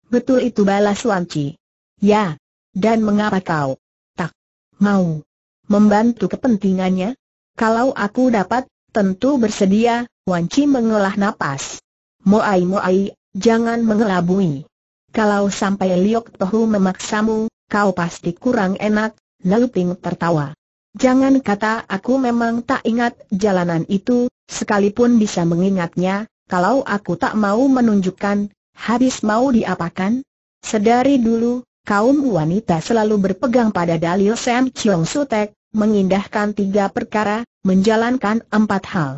Betul itu balas Wan Chi. Ya. Dan mengapa kau tak mau membantu kepentingannya? Kalau aku dapat, tentu bersedia, Wan Chi mengelah napas. Moai moai, jangan mengelabui. Kalau sampai Liok Tohu memaksamu, kau pasti kurang enak, Luping tertawa. Jangan kata aku memang tak ingat jalanan itu, sekalipun bisa mengingatnya, kalau aku tak mau menunjukkan, habis mau diapakan? Sedari dulu, kaum wanita selalu berpegang pada dalil Sam Chiong Sutek, mengindahkan tiga perkara, menjalankan empat hal.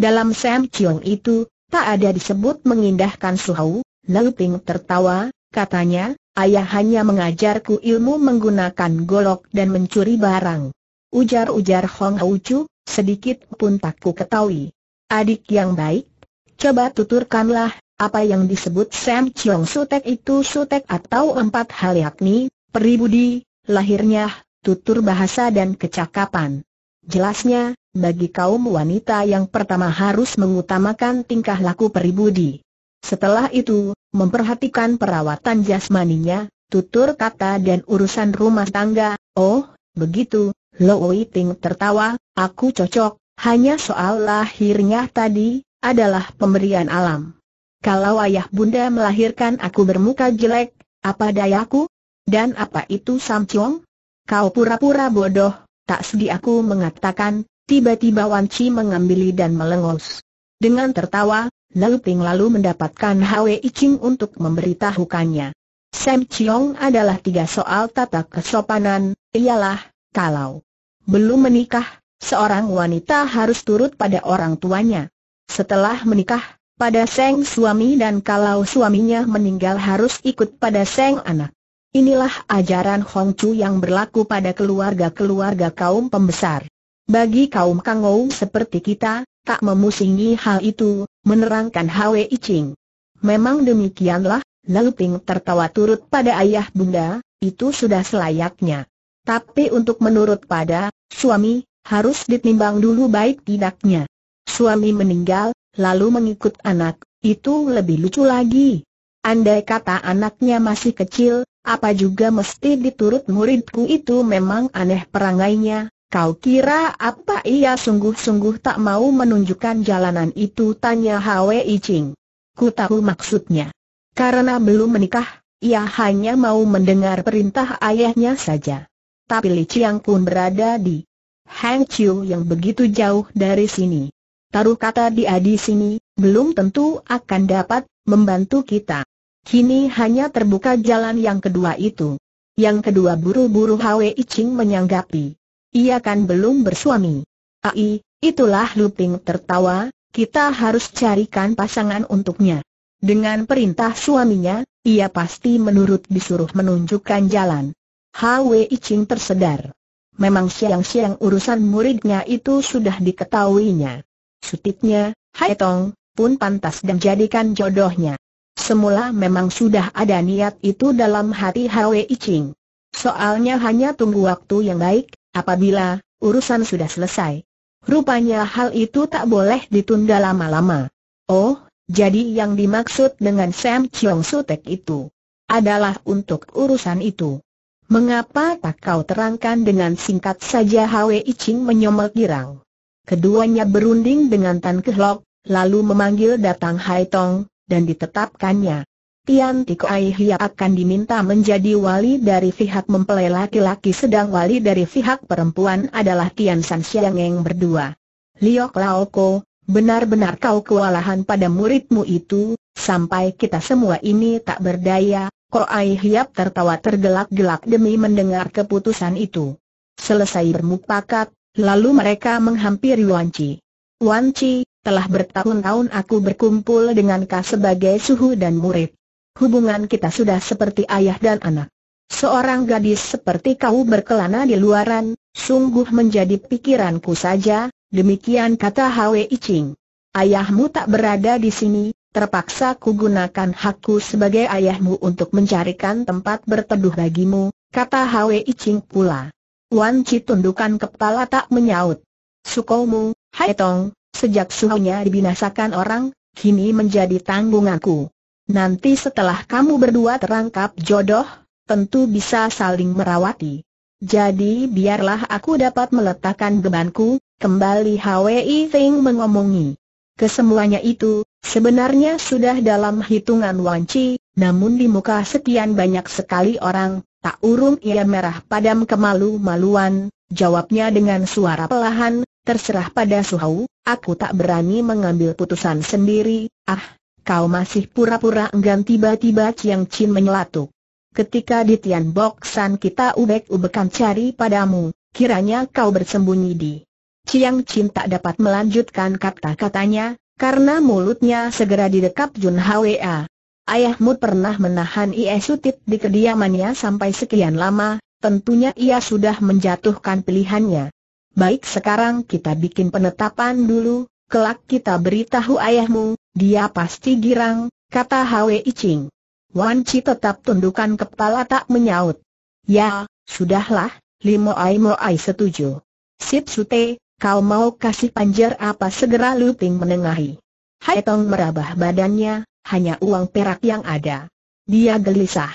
Dalam Sam Chiong itu, tak ada disebut mengindahkan Suhau, Lau tertawa, katanya, ayah hanya mengajarku ilmu menggunakan golok dan mencuri barang. Ujar-ujar Hong Houchu, sedikit pun tak ku ketahui. Adik yang baik, coba tuturkanlah, apa yang disebut Sam Chiong Sutek itu Sutek atau empat hal yakni, peribudi, lahirnya, tutur bahasa dan kecakapan. Jelasnya, bagi kaum wanita yang pertama harus mengutamakan tingkah laku peribudi. Setelah itu, memperhatikan perawatan jasmaninya, tutur kata dan urusan rumah tangga, oh, begitu, Lo Ting tertawa, aku cocok, hanya soal lahirnya tadi, adalah pemberian alam. Kalau ayah bunda melahirkan aku bermuka jelek, apa dayaku? Dan apa itu Sam Chong? Kau pura-pura bodoh, tak sedih aku mengatakan, tiba-tiba Wan Chi mengambili dan melengos. Dengan tertawa, Lalu Ting lalu mendapatkan Hwe Ching untuk memberitahukannya. Sam Chong adalah tiga soal tata kesopanan, ialah kalau belum menikah, seorang wanita harus turut pada orang tuanya. Setelah menikah, pada seng suami dan kalau suaminya meninggal harus ikut pada seng anak. Inilah ajaran Hong Chu yang berlaku pada keluarga-keluarga kaum pembesar. Bagi kaum kangou seperti kita, tak memusingi hal itu, menerangkan Hwe Iching. Memang demikianlah, lalu Ping tertawa turut pada ayah bunda, itu sudah selayaknya. Tapi untuk menurut pada, suami, harus ditimbang dulu baik tidaknya. Suami meninggal, lalu mengikut anak, itu lebih lucu lagi. Andai kata anaknya masih kecil, apa juga mesti diturut muridku itu memang aneh perangainya, kau kira apa ia sungguh-sungguh tak mau menunjukkan jalanan itu tanya Hwe Iching. Ku tahu maksudnya. Karena belum menikah, ia hanya mau mendengar perintah ayahnya saja tapi Li Chiang Kun berada di Hang Chiu yang begitu jauh dari sini. Taruh kata dia di sini, belum tentu akan dapat membantu kita. Kini hanya terbuka jalan yang kedua itu. Yang kedua buru-buru Hwe Iching menyanggapi. Ia kan belum bersuami. Ai, itulah Lu Luping tertawa, kita harus carikan pasangan untuknya. Dengan perintah suaminya, ia pasti menurut disuruh menunjukkan jalan. Hwi Ching tersedar. Memang siang-siang urusan muridnya itu sudah diketahuinya. Sutitnya, Hai Tong, pun pantas dan jadikan jodohnya. Semula memang sudah ada niat itu dalam hati Hwi Ching. Soalnya hanya tunggu waktu yang baik, apabila urusan sudah selesai. Rupanya hal itu tak boleh ditunda lama-lama. Oh, jadi yang dimaksud dengan Sam Chiong Sutek itu adalah untuk urusan itu. Mengapa tak kau terangkan dengan singkat saja Hwe Iching menyomel girang. Keduanya berunding dengan Tan Kehlok, lalu memanggil datang Hai Tong, dan ditetapkannya. Tian Tiko Ai Hia akan diminta menjadi wali dari pihak mempelai laki-laki sedang wali dari pihak perempuan adalah Tian San Xiang yang berdua. Liok Lao Ko, benar-benar kau kewalahan pada muridmu itu, sampai kita semua ini tak berdaya, Ai Hiap tertawa tergelak-gelak demi mendengar keputusan itu. Selesai bermupakat, lalu mereka menghampiri Wan Chi, telah bertahun-tahun aku berkumpul dengan kau sebagai suhu dan murid. Hubungan kita sudah seperti ayah dan anak. Seorang gadis seperti kau berkelana di luaran, sungguh menjadi pikiranku saja, demikian kata Hwe Iching. Ayahmu tak berada di sini, terpaksa kugunakan hakku sebagai ayahmu untuk mencarikan tempat berteduh bagimu, kata Hwi Ching pula. Wan Chi tundukan kepala tak menyaut. Sukomu, Hai Tong, sejak suhunya dibinasakan orang, kini menjadi tanggunganku. Nanti setelah kamu berdua terangkap jodoh, tentu bisa saling merawati. Jadi biarlah aku dapat meletakkan bebanku, kembali Hwi Icing mengomongi. Kesemuanya itu, sebenarnya sudah dalam hitungan wanci, namun di muka sekian banyak sekali orang, tak urung ia merah padam kemalu-maluan, jawabnya dengan suara pelahan, terserah pada Suhau, aku tak berani mengambil putusan sendiri, ah, kau masih pura-pura enggan tiba-tiba Chiang Chin menyelatuk. Ketika di Tian Bok San kita ubek-ubekan cari padamu, kiranya kau bersembunyi di Chiang Chin tak dapat melanjutkan kata-katanya, karena mulutnya segera didekap Jun Hwa. Ayahmu pernah menahan Ie Sutit di kediamannya sampai sekian lama, tentunya ia sudah menjatuhkan pilihannya. Baik sekarang kita bikin penetapan dulu, kelak kita beritahu ayahmu, dia pasti girang, kata Hwa Ching. Wan Chi tetap tundukkan kepala tak menyaut. Ya, sudahlah, Limo Ai Mo Ai setuju. Sip Sute, Kau mau kasih panjer apa segera Lu Ping menengahi. Hai Tong merabah badannya, hanya uang perak yang ada. Dia gelisah.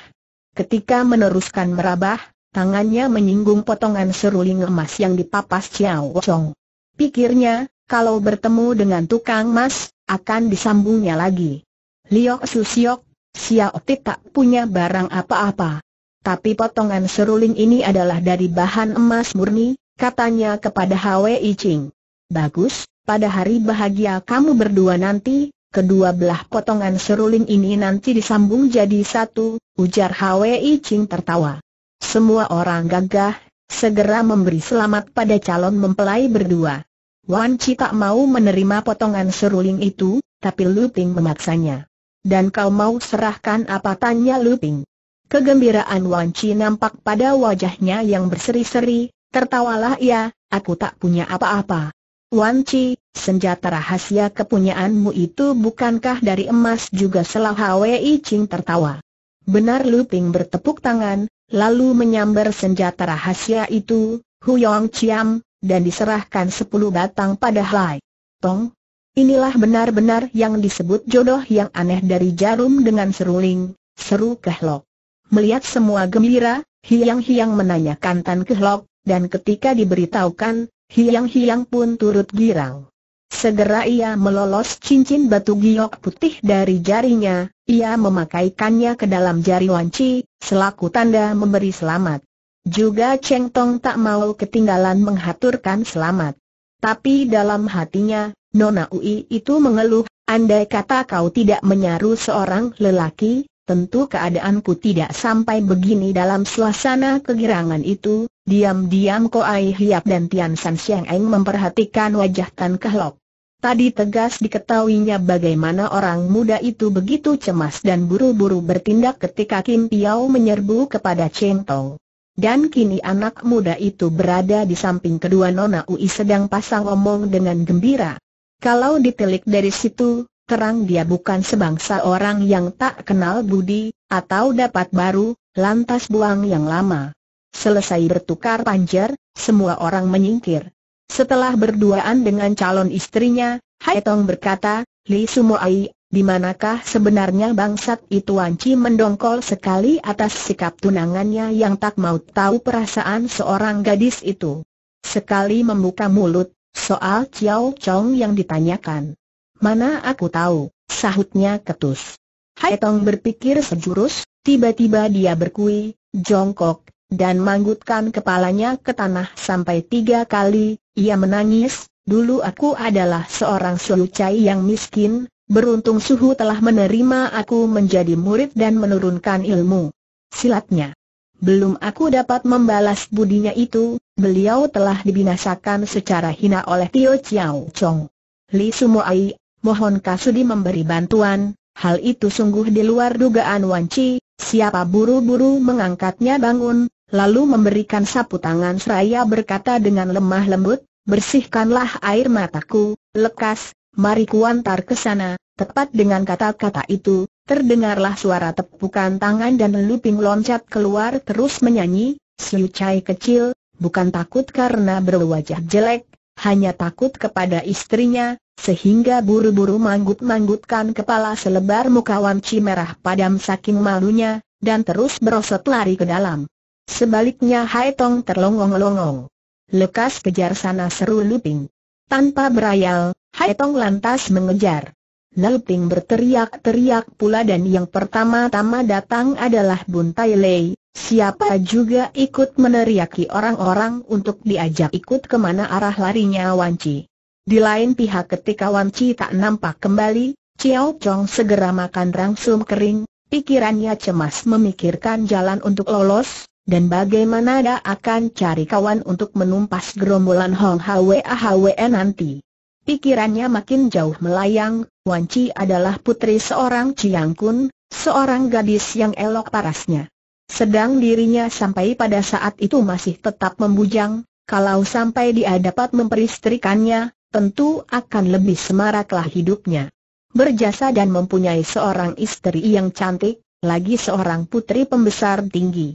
Ketika meneruskan merabah, tangannya menyinggung potongan seruling emas yang dipapas Chiao Chong. Pikirnya, kalau bertemu dengan tukang emas, akan disambungnya lagi. Liok Susiok, Xiao Ti tak punya barang apa-apa. Tapi potongan seruling ini adalah dari bahan emas murni, katanya kepada Hwi Ching. Bagus, pada hari bahagia kamu berdua nanti, kedua belah potongan seruling ini nanti disambung jadi satu, ujar Hwi Ching tertawa. Semua orang gagah, segera memberi selamat pada calon mempelai berdua. Wan Chi tak mau menerima potongan seruling itu, tapi Lu Ping memaksanya. Dan kau mau serahkan apa tanya Lu Ping? Kegembiraan Wan Chi nampak pada wajahnya yang berseri-seri, Tertawalah ia, ya, aku tak punya apa-apa. Wan Chi, senjata rahasia kepunyaanmu itu bukankah dari emas juga selah Hwi Ching tertawa. Benar Lu Ping bertepuk tangan, lalu menyambar senjata rahasia itu, Huyong Chiam, dan diserahkan sepuluh batang pada Lai. Tong, inilah benar-benar yang disebut jodoh yang aneh dari jarum dengan seruling, seru Kehlok. Melihat semua gembira, Hiang-hiang menanyakan Tan Kehlok, dan ketika diberitahukan, Hiang-hiang pun turut girang. Segera ia melolos cincin batu giok putih dari jarinya, ia memakaikannya ke dalam jari wanci, selaku tanda memberi selamat. Juga Cheng Tong tak mau ketinggalan menghaturkan selamat. Tapi dalam hatinya, Nona Ui itu mengeluh, andai kata kau tidak menyaru seorang lelaki, tentu keadaanku tidak sampai begini dalam suasana kegirangan itu, Diam-diam Ko Ai Hiap dan Tian San Siang Eng memperhatikan wajah Tan Kehlok. Tadi tegas diketahuinya bagaimana orang muda itu begitu cemas dan buru-buru bertindak ketika Kim Piao menyerbu kepada Cheng Tong. Dan kini anak muda itu berada di samping kedua Nona Ui sedang pasang omong dengan gembira. Kalau ditelik dari situ, terang dia bukan sebangsa orang yang tak kenal budi, atau dapat baru, lantas buang yang lama. Selesai bertukar panjer, semua orang menyingkir. Setelah berduaan dengan calon istrinya, Hai Tong berkata, Li Sumoai, di manakah sebenarnya bangsat itu anci mendongkol sekali atas sikap tunangannya yang tak mau tahu perasaan seorang gadis itu. Sekali membuka mulut, soal Ciao Chong yang ditanyakan. Mana aku tahu, sahutnya ketus. Hai Tong berpikir sejurus, tiba-tiba dia berkui, jongkok, dan manggutkan kepalanya ke tanah sampai tiga kali, ia menangis, dulu aku adalah seorang cai yang miskin, beruntung suhu telah menerima aku menjadi murid dan menurunkan ilmu silatnya. Belum aku dapat membalas budinya itu, beliau telah dibinasakan secara hina oleh Tio Chiao Chong. Li Ai, mohon Kasudi memberi bantuan, hal itu sungguh di luar dugaan Wan Chi, Siapa buru-buru mengangkatnya bangun, lalu memberikan sapu tangan seraya berkata dengan lemah lembut, bersihkanlah air mataku, lekas, mari kuantar ke sana, tepat dengan kata-kata itu, terdengarlah suara tepukan tangan dan Luping loncat keluar terus menyanyi, Siu Chai kecil, bukan takut karena berwajah jelek, hanya takut kepada istrinya, sehingga buru-buru manggut-manggutkan kepala selebar muka wanci merah padam saking malunya, dan terus berosot lari ke dalam. Sebaliknya Hai Tong terlongong-longong. Lekas kejar sana seru Luping. Tanpa berayal, Hai Tong lantas mengejar. Luping berteriak-teriak pula dan yang pertama-tama datang adalah Bun Tai Lei, siapa juga ikut meneriaki orang-orang untuk diajak ikut kemana arah larinya Wan Wanci. Di lain pihak ketika Wan Wanci tak nampak kembali, Chiao Chong segera makan rangsum kering, pikirannya cemas memikirkan jalan untuk lolos, dan bagaimana dia akan cari kawan untuk menumpas gerombolan Hong Hwe Ahwe nanti? Pikirannya makin jauh melayang, Wan Chi adalah putri seorang Chiang Kun, seorang gadis yang elok parasnya. Sedang dirinya sampai pada saat itu masih tetap membujang, kalau sampai dia dapat memperistrikannya, tentu akan lebih semaraklah hidupnya. Berjasa dan mempunyai seorang istri yang cantik, lagi seorang putri pembesar tinggi.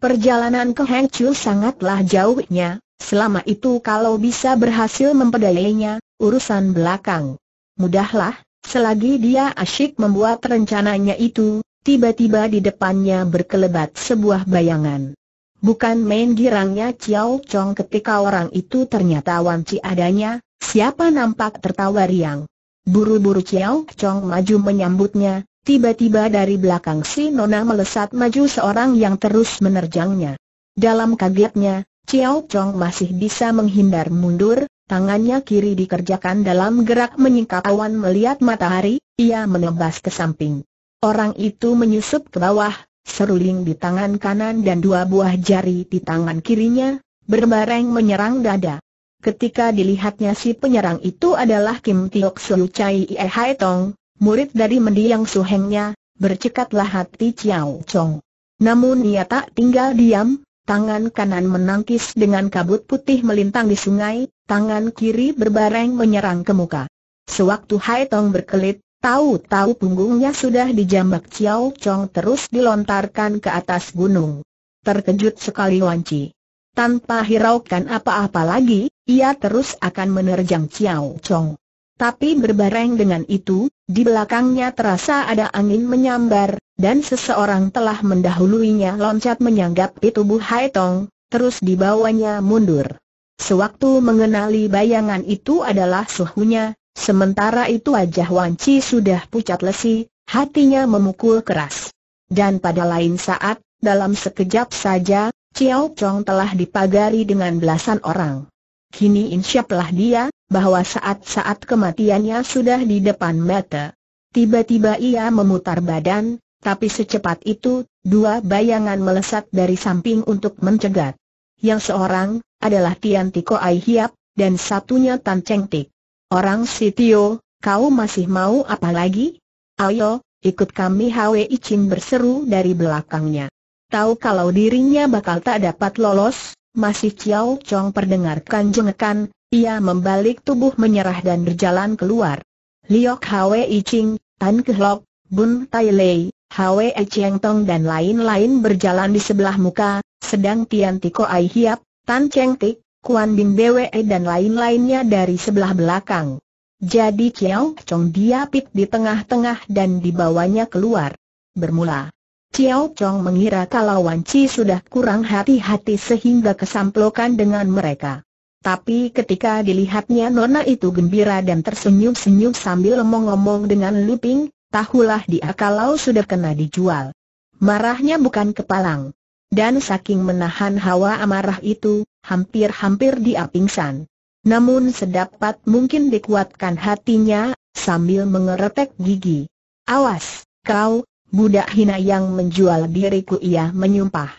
Perjalanan ke Hangzhou sangatlah jauhnya, selama itu kalau bisa berhasil mempedayainya, urusan belakang. Mudahlah, selagi dia asyik membuat rencananya itu, tiba-tiba di depannya berkelebat sebuah bayangan. Bukan main girangnya Chiao Chong ketika orang itu ternyata wanci adanya, siapa nampak tertawa riang. Buru-buru Chiao Chong maju menyambutnya, Tiba-tiba dari belakang si Nona melesat maju seorang yang terus menerjangnya. Dalam kagetnya, Chiao Chong masih bisa menghindar mundur, tangannya kiri dikerjakan dalam gerak menyingkap awan melihat matahari, ia menebas ke samping. Orang itu menyusup ke bawah, seruling di tangan kanan dan dua buah jari di tangan kirinya, berbareng menyerang dada. Ketika dilihatnya si penyerang itu adalah Kim Tiok Suu Chai Ie Hai Tong, murid dari mendiang suhengnya, bercekatlah hati Chiao Chong. Namun ia tak tinggal diam, tangan kanan menangkis dengan kabut putih melintang di sungai, tangan kiri berbareng menyerang ke muka. Sewaktu Hai Tong berkelit, tahu-tahu punggungnya sudah dijambak Chiao Chong terus dilontarkan ke atas gunung. Terkejut sekali Wan Chi, Tanpa hiraukan apa-apa lagi, ia terus akan menerjang Chiao Chong. Tapi berbareng dengan itu, di belakangnya terasa ada angin menyambar, dan seseorang telah mendahuluinya loncat menyanggapi tubuh Hai Tong, terus dibawanya mundur. Sewaktu mengenali bayangan itu adalah suhunya, sementara itu wajah Wan Chi sudah pucat lesi, hatinya memukul keras. Dan pada lain saat, dalam sekejap saja, Chiao Chong telah dipagari dengan belasan orang. Kini insya Allah dia, bahwa saat-saat kematiannya sudah di depan mata. Tiba-tiba ia memutar badan, tapi secepat itu, dua bayangan melesat dari samping untuk mencegat. Yang seorang, adalah Tian Tiko Ai Hiap, dan satunya Tan Cheng Tik. Orang Sitio, kau masih mau apa lagi? Ayo, ikut kami Hwe Ichin berseru dari belakangnya. Tahu kalau dirinya bakal tak dapat lolos, masih Chiao Chong perdengarkan jengekan, ia membalik tubuh menyerah dan berjalan keluar. Liok Hwei Ching, Tan Kehlok, Bun Tai Lei, Hwei Cheng Tong dan lain-lain berjalan di sebelah muka, sedang Tian Tiko Ai Hiap, Tan Cheng Tik, Kuan Bin Bwe dan lain-lainnya dari sebelah belakang. Jadi Chiao Chong diapit di tengah-tengah dan dibawanya keluar. Bermula. Chiao Chong mengira kalau Wan Chi sudah kurang hati-hati sehingga kesamplokan dengan mereka. Tapi ketika dilihatnya Nona itu gembira dan tersenyum-senyum sambil ngomong-ngomong dengan Liping, tahulah dia kalau sudah kena dijual. Marahnya bukan kepalang. Dan saking menahan hawa amarah itu, hampir-hampir dia pingsan. Namun sedapat mungkin dikuatkan hatinya, sambil mengeretek gigi. Awas, kau, budak hina yang menjual diriku ia menyumpah.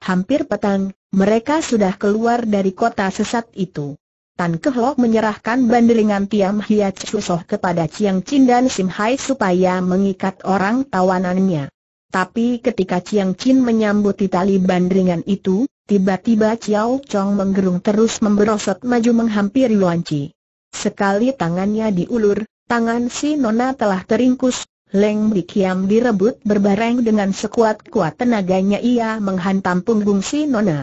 Hampir petang, mereka sudah keluar dari kota sesat itu. Tan Kehlok menyerahkan bandelingan Tiam Hia Chusoh kepada Chiang Chin dan Sim Hai supaya mengikat orang tawanannya. Tapi ketika Chiang Chin menyambut tali bandelingan itu, tiba-tiba Chiao Chong menggerung terus memberosot maju menghampiri Yuan Chi. Sekali tangannya diulur, tangan si Nona telah teringkus, Leng Kiam direbut berbareng dengan sekuat-kuat tenaganya ia menghantam punggung si Nona.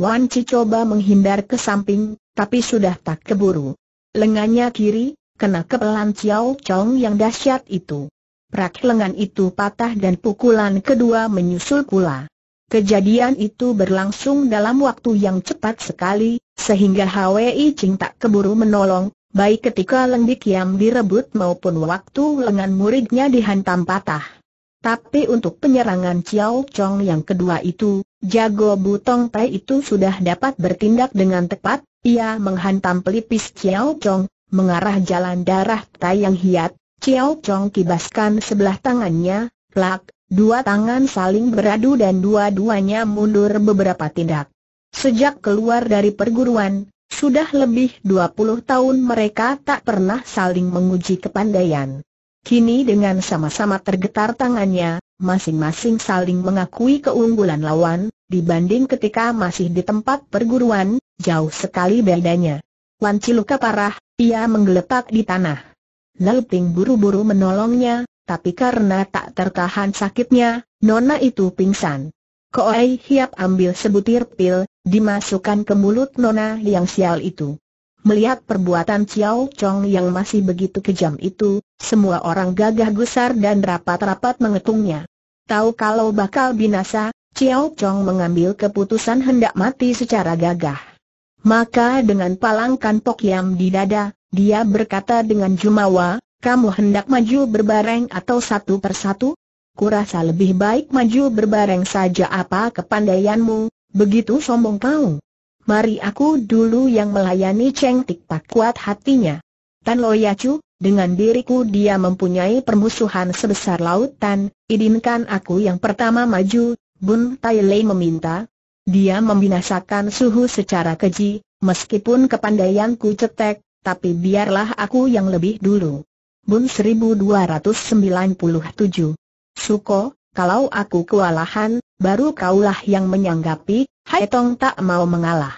Wan Ci coba menghindar ke samping, tapi sudah tak keburu. Lengannya kiri, kena kepelan Ciao Chong yang dahsyat itu. Prak lengan itu patah dan pukulan kedua menyusul pula. Kejadian itu berlangsung dalam waktu yang cepat sekali, sehingga Hwi Ching tak keburu menolong, baik ketika Leng yang direbut maupun waktu lengan muridnya dihantam patah. Tapi untuk penyerangan Chiao Chong yang kedua itu, Jago Butong Tai itu sudah dapat bertindak dengan tepat, ia menghantam pelipis Chiao Chong, mengarah jalan darah Tai yang hiat, Chiao Chong kibaskan sebelah tangannya, plak, dua tangan saling beradu dan dua-duanya mundur beberapa tindak. Sejak keluar dari perguruan, sudah lebih 20 tahun mereka tak pernah saling menguji kepandaian. Kini dengan sama-sama tergetar tangannya, masing-masing saling mengakui keunggulan lawan, dibanding ketika masih di tempat perguruan, jauh sekali bedanya. Wan Ciluka parah, ia menggeletak di tanah. Lalu buru-buru menolongnya, tapi karena tak tertahan sakitnya, Nona itu pingsan. Koei Hiap ambil sebutir pil, dimasukkan ke mulut Nona yang sial itu. Melihat perbuatan Chiao Chong yang masih begitu kejam itu, semua orang gagah gusar dan rapat-rapat mengetungnya. Tahu kalau bakal binasa, Chiao Chong mengambil keputusan hendak mati secara gagah. Maka dengan palang kantok yang di dada, dia berkata dengan jumawa, kamu hendak maju berbareng atau satu persatu? Kurasa lebih baik maju berbareng saja apa kepandaianmu, begitu sombong kau mari aku dulu yang melayani Cheng Tik Pak kuat hatinya. Tan Loyacu, dengan diriku dia mempunyai permusuhan sebesar lautan, idinkan aku yang pertama maju, Bun Tai Lei meminta. Dia membinasakan suhu secara keji, meskipun kepandaianku cetek, tapi biarlah aku yang lebih dulu. Bun 1297 Suko, kalau aku kewalahan, baru kaulah yang menyanggapi, Hai Tong tak mau mengalah.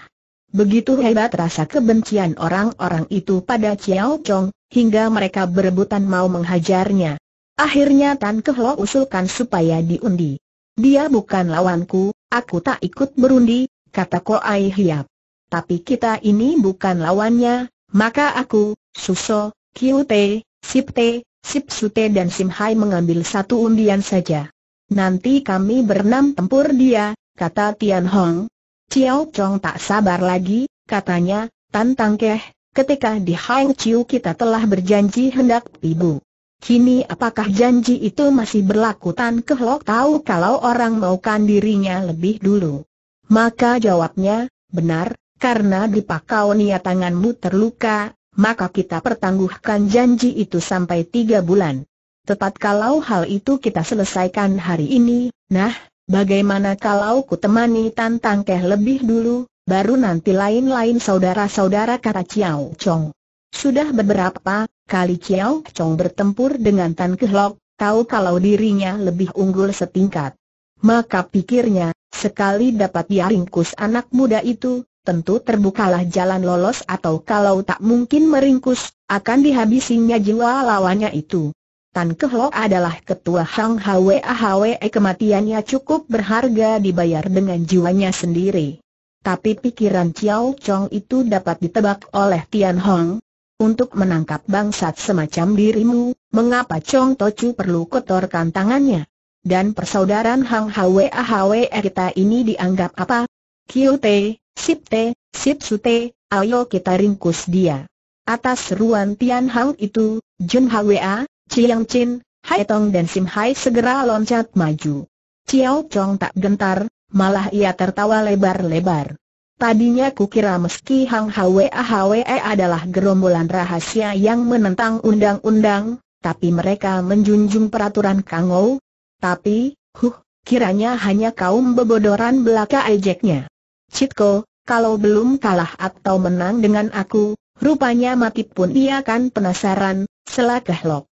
Begitu hebat rasa kebencian orang-orang itu pada Chiao Chong, hingga mereka berebutan mau menghajarnya. Akhirnya Tan Kehlo usulkan supaya diundi. Dia bukan lawanku, aku tak ikut berundi, kata Ko Ai Hiap. Tapi kita ini bukan lawannya, maka aku, Suso, Kiu Te, Sip Te, Sip Sute dan Sim Hai mengambil satu undian saja. Nanti kami berenam tempur dia, kata Tian Hong. Chiao Chong tak sabar lagi, katanya, Tantangkeh, keh, ketika di Hang Chiu kita telah berjanji hendak ibu. Kini apakah janji itu masih berlaku Tan Kehlok tahu kalau orang maukan dirinya lebih dulu. Maka jawabnya, benar, karena di pakau niat tanganmu terluka, maka kita pertangguhkan janji itu sampai tiga bulan. Tepat kalau hal itu kita selesaikan hari ini, nah, bagaimana kalau ku temani tantang Keh lebih dulu, baru nanti lain-lain saudara-saudara kata Ciao Chong. Sudah beberapa kali Ciao Chong bertempur dengan Tan Keh tahu kalau dirinya lebih unggul setingkat. Maka pikirnya, sekali dapat dia ringkus anak muda itu, tentu terbukalah jalan lolos atau kalau tak mungkin meringkus, akan dihabisinya jiwa lawannya itu. Tan Kehlo adalah ketua Hang Hwe Hwe kematiannya cukup berharga dibayar dengan jiwanya sendiri. Tapi pikiran Chiao Chong itu dapat ditebak oleh Tian Hong. Untuk menangkap bangsat semacam dirimu, mengapa Chong Tochu perlu kotorkan tangannya? Dan persaudaraan Hang Hwe Hwe kita ini dianggap apa? sip sip Sipte, Sipsute, ayo kita ringkus dia. Atas seruan Tian Hong itu, Jun Hwa Chiang Chin, Hai Tong dan Sim Hai segera loncat maju. Chiao Chong tak gentar, malah ia tertawa lebar-lebar. Tadinya kukira meski Hang Hwe Hwe e adalah gerombolan rahasia yang menentang undang-undang, tapi mereka menjunjung peraturan Kang Kangou. Tapi, huh, kiranya hanya kaum bebodoran belaka ejeknya. Citko, kalau belum kalah atau menang dengan aku, rupanya mati pun ia kan penasaran, selah lok.